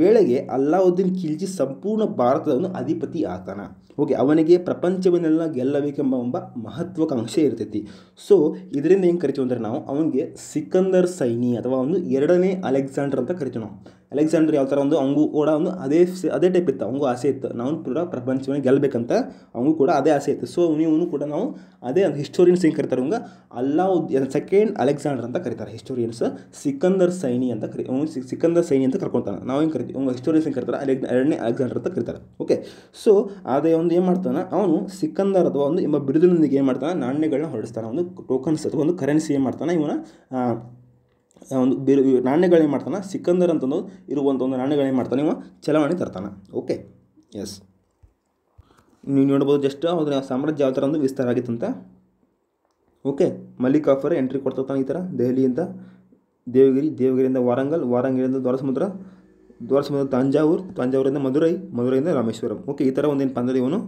ವೇಳೆಗೆ ಅಲ್ಲಾವುದ್ದೀನ್ ಖಿಲ್ಜಿ ಸಂಪೂರ್ಣ ಭಾರತದ ಒಂದು ಅಧಿಪತಿ ಆತನ ಓಕೆ ಅವನಿಗೆ ಪ್ರಪಂಚವನ್ನೆಲ್ಲ ಗೆಲ್ಲಬೇಕೆಂಬ ಎಂಬ ಮಹತ್ವಾಕಾಂಕ್ಷೆ ಇರ್ತೈತಿ ಸೊ ಇದರಿಂದ ಏನು ಕರಿತೀವಿ ಅಂದರೆ ನಾವು ಅವನಿಗೆ ಸಿಕಂದರ್ ಸೈನಿ ಅಥವಾ ಒಂದು ಎರಡನೇ ಅಲೆಕ್ಸಾಂಡರ್ ಅಂತ ಕರಿತೀವಿ ನಾವು ಅಲೆಕ್ಸಾಂಡರ್ ಯಾವ ಥರ ಒಂದು ಅವಂಗೂ ಕೂಡ ಒಂದು ಅದೇ ಅದೇ ಟೈಪ್ ಇತ್ತು ಅವಂಗೂ ಆಸೆ ಇತ್ತು ನಾವು ಕೂಡ ಪ್ರಪಂಚವನ್ನು ಗೆಲ್ಲಬೇಕಂತ ಅವಂಗೂ ಕೂಡ ಅದೇ ಆಸೆ ಇತ್ತು ಸೊ ಇವನು ಕೂಡ ನಾವು ಅದೇ ಹಿಸ್ಟೋರಿಯನ್ಸ್ ಏನು ಕರೀತಾರೆ ಅವಂಗ ಅಲ್ಲಾವುದ್ ಸೆಕೆಂಡ್ ಅಲೆಕ್ಸಾಂಡರ್ ಅಂತ ಕರೀತಾರೆ ಹಿಸ್ಟೋರಿಯನ್ಸ್ ಸಿಕಂದರ್ ಸೈನಿ ಅಂತ ಕರಿ ಅವನು ಸಿಕಂದರ್ ಸೈನಿ ಅಂತ ಕರ್ಕೊತಾನೆ ನಾವು ಏನು ಕರಿತೀವಿ ಅವ್ನು ಹಿಸ್ಟೋರಿಯನ್ಸ್ ಏನು ಕರೀತಾರೆ ಅಲೆಕ್ ಎರಡನೇ ಅಲೆಕ್ಸಾಂಡರ್ ಅಂತ ಕರೀತಾರೆ ಓಕೆ ಸೊ ಅದೇ ಒಂದು ಏನು ಮಾಡ್ತಾನೆ ಅವನು ಸಿಕಂದರ್ ಅಥವಾ ಒಂದು ಎಂಬ ಬಿರುದಿನೊಂದಿಗೆ ಏನು ಮಾಡ್ತಾನೆ ನಾಣ್ಯಗಳನ್ನ ಹೊರಡಿಸ್ತಾನೆ ಒಂದು ಟೋಕನ್ಸ್ ಅಥವಾ ಒಂದು ಕರೆನ್ಸಿ ಏನು ಮಾಡ್ತಾನೆ ಇವನ ಒಂದು ಬೇರೆ ನಾಣ್ಯಗಳೇನು ಮಾಡ್ತಾನೆ ಸಿಕಂದರ್ ಅಂತಂದು ಇರುವಂಥ ಒಂದು ನಾಣ್ಯಗಳೇನು ಮಾಡ್ತಾನೆ ಇವ ಚಲಾವಣೆ ತರ್ತಾನೆ ಓಕೆ ಎಸ್ ನೀವು ನೋಡ್ಬೋದು ಜಸ್ಟ್ ಅವ್ರ ಸಾಮ್ರಾಜ್ಯ ಯಾವ ಥರ ಒಂದು ವಿಸ್ತಾರ ಅಂತ ಓಕೆ ಮಲ್ಲಿಕ್ ಆಫರ್ ಎಂಟ್ರಿ ಕೊಡ್ತಾನೆ ಈ ಥರ ದೆಹಲಿಯಿಂದ ದೇವಗಿರಿ ದೇವಗಿರಿಯಿಂದ ವಾರಂಗಲ್ ಸಮುದ್ರ ದ್ವಾರಸಮುದ್ರ ದ್ವಾರಸಮುದ್ರ ತಂಜಾವೂರ್ ತಾಂಜಾವೂರಿಂದ ಮಧುರೈ ಮಧುರೈಯಿಂದ ರಾಮೇಶ್ವರಂ ಓಕೆ ಈ ಥರ ಒಂದೇನು ಪಂದ್ರದ ಇವನು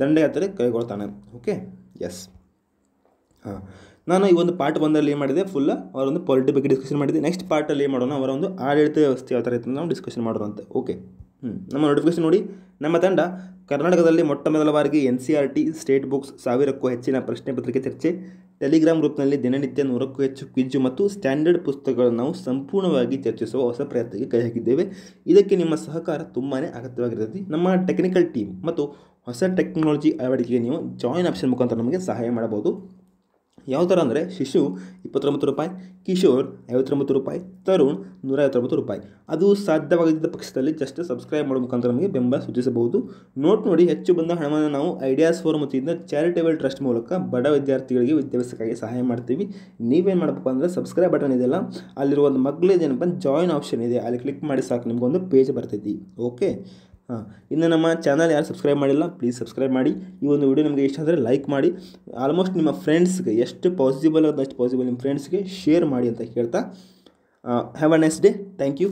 ದಂಡಯಾತ್ರೆ ಕೈಗೊಳ್ತಾನೆ ಓಕೆ ಎಸ್ ಹಾಂ ನಾನು ಈ ಒಂದು ಪಾರ್ಟ್ ಒಂದಲ್ಲಿ ಏನು ಮಾಡಿದೆ ಫುಲ್ ಅವರ ಒಂದು ಪಾಲಿಟಿ ಬಗ್ಗೆ ಡಿಸ್ಕಷನ್ ಮಾಡಿದೆ ನೆಕ್ಸ್ಟ್ ಪಾರ್ಟಲ್ಲಿ ಏನು ಮಾಡೋಣ ಅವರ ಒಂದು ಆಡಳಿತ ವ್ಯವಸ್ಥೆ ಯಾವ ಥರ ಇತ್ತು ನಾವು ಡಿಸ್ಕಷನ್ ಮಾಡೋಣ ಅಂತ ಓಕೆ ಹ್ಞೂ ನಮ್ಮ ನೋಟಿಫಿಕೇಶನ್ ನೋಡಿ ನಮ್ಮ ತಂಡ ಕರ್ನಾಟಕದಲ್ಲಿ ಮೊಟ್ಟ ಮೊದಲ ಬಾರಿಗೆ N C R T state books ಸಾವಿರಕ್ಕೂ ಹೆಚ್ಚಿನ ಪ್ರಶ್ನೆ ಪತ್ರಿಕೆ ಚರ್ಚೆ ಟೆಲಿಗ್ರಾಮ್ ಗ್ರೂಪ್ನಲ್ಲಿ ದಿನನಿತ್ಯ ನೂರಕ್ಕೂ ಹೆಚ್ಚು ಕ್ವಿಜ್ಜು ಮತ್ತು ಸ್ಟ್ಯಾಂಡರ್ಡ್ ಪುಸ್ತಕಗಳನ್ನು ನಾವು ಸಂಪೂರ್ಣವಾಗಿ ಚರ್ಚಿಸುವ ಹೊಸ ಪ್ರಯತ್ನಕ್ಕೆ ಕೈ ಹಾಕಿದ್ದೇವೆ ಇದಕ್ಕೆ ನಿಮ್ಮ ಸಹಕಾರ ತುಂಬಾ ಅಗತ್ಯವಾಗಿರ್ತದೆ ನಮ್ಮ ಟೆಕ್ನಿಕಲ್ ಟೀಮ್ ಮತ್ತು ಹೊಸ ಟೆಕ್ನಾಲಜಿ ಅಳವಡಿಕೆಗೆ ನೀವು ಜಾಯಿನ್ ಆಪ್ಷನ್ ಮುಖಾಂತರ ನಮಗೆ ಸಹಾಯ ಮಾಡಬಹುದು ಯಾವ ಥರ ಅಂದರೆ ಶಿಶು ಇಪ್ಪತ್ತೊಂಬತ್ತು ರೂಪಾಯಿ ಕಿಶೋರ್ ಐವತ್ತೊಂಬತ್ತು ರೂಪಾಯಿ ತರುಣ್ ನೂರ ಐವತ್ತೊಂಬತ್ತು ರೂಪಾಯಿ ಅದು ಸಾಧ್ಯವಾಗಿದ್ದ ಪಕ್ಷದಲ್ಲಿ ಜಸ್ಟ್ ಸಬ್ಸ್ಕ್ರೈಬ್ ಮಾಡೋ ಮುಖಾಂತರ ನಮಗೆ ಬೆಂಬಲ ಸೂಚಿಸಬಹುದು ನೋಟ್ ನೋಡಿ ಹೆಚ್ಚು ಬಂದ ಹಣವನ್ನು ನಾವು ಐಡಿಯಾಸ್ ಫೋರ್ ವತಿಯಿಂದ ಚಾರಿಟೇಬಲ್ ಟ್ರಸ್ಟ್ ಮೂಲಕ ಬಡ ವಿದ್ಯಾರ್ಥಿಗಳಿಗೆ ವಿದ್ಯಾಭ್ಯಾಸಕ್ಕಾಗಿ ಸಹಾಯ ಮಾಡ್ತೀವಿ ನೀವೇನು ಮಾಡಬೇಕು ಅಂದರೆ ಸಬ್ಸ್ಕ್ರೈಬ್ ಬಟನ್ ಇದೆಯಲ್ಲ ಅಲ್ಲಿರುವ ಒಂದು ಮಕ್ಕಳಿದೇನಪ್ಪ ಜಾಯಿನ್ ಆಪ್ಷನ್ ಇದೆ ಅಲ್ಲಿ ಕ್ಲಿಕ್ ಮಾಡಿ ಸಾಕು ನಿಮಗೊಂದು ಪೇಜ್ ಬರ್ತೈತಿ ಓಕೆ ಹಾಂ ಇನ್ನು ನಮ್ಮ ಚಾನಲ್ ಯಾರು ಸಬ್ಸ್ಕ್ರೈಬ್ ಮಾಡಿಲ್ಲ ಪ್ಲೀಸ್ ಸಬ್ಸ್ಕ್ರೈಬ್ ಮಾಡಿ ಈ ಒಂದು ವಿಡಿಯೋ ನಿಮಗೆ ಇಷ್ಟ ಆದರೆ ಲೈಕ್ ಮಾಡಿ ಆಲ್ಮೋಸ್ಟ್ ನಿಮ್ಮ ಫ್ರೆಂಡ್ಸ್ಗೆ ಎಷ್ಟು ಪಾಸಿಬಲ್ ಆದಷ್ಟು ಪಾಸಿಬಲ್ ನಿಮ್ಮ ಫ್ರೆಂಡ್ಸ್ಗೆ ಶೇರ್ ಮಾಡಿ ಅಂತ ಹೇಳ್ತಾ have a next day thank you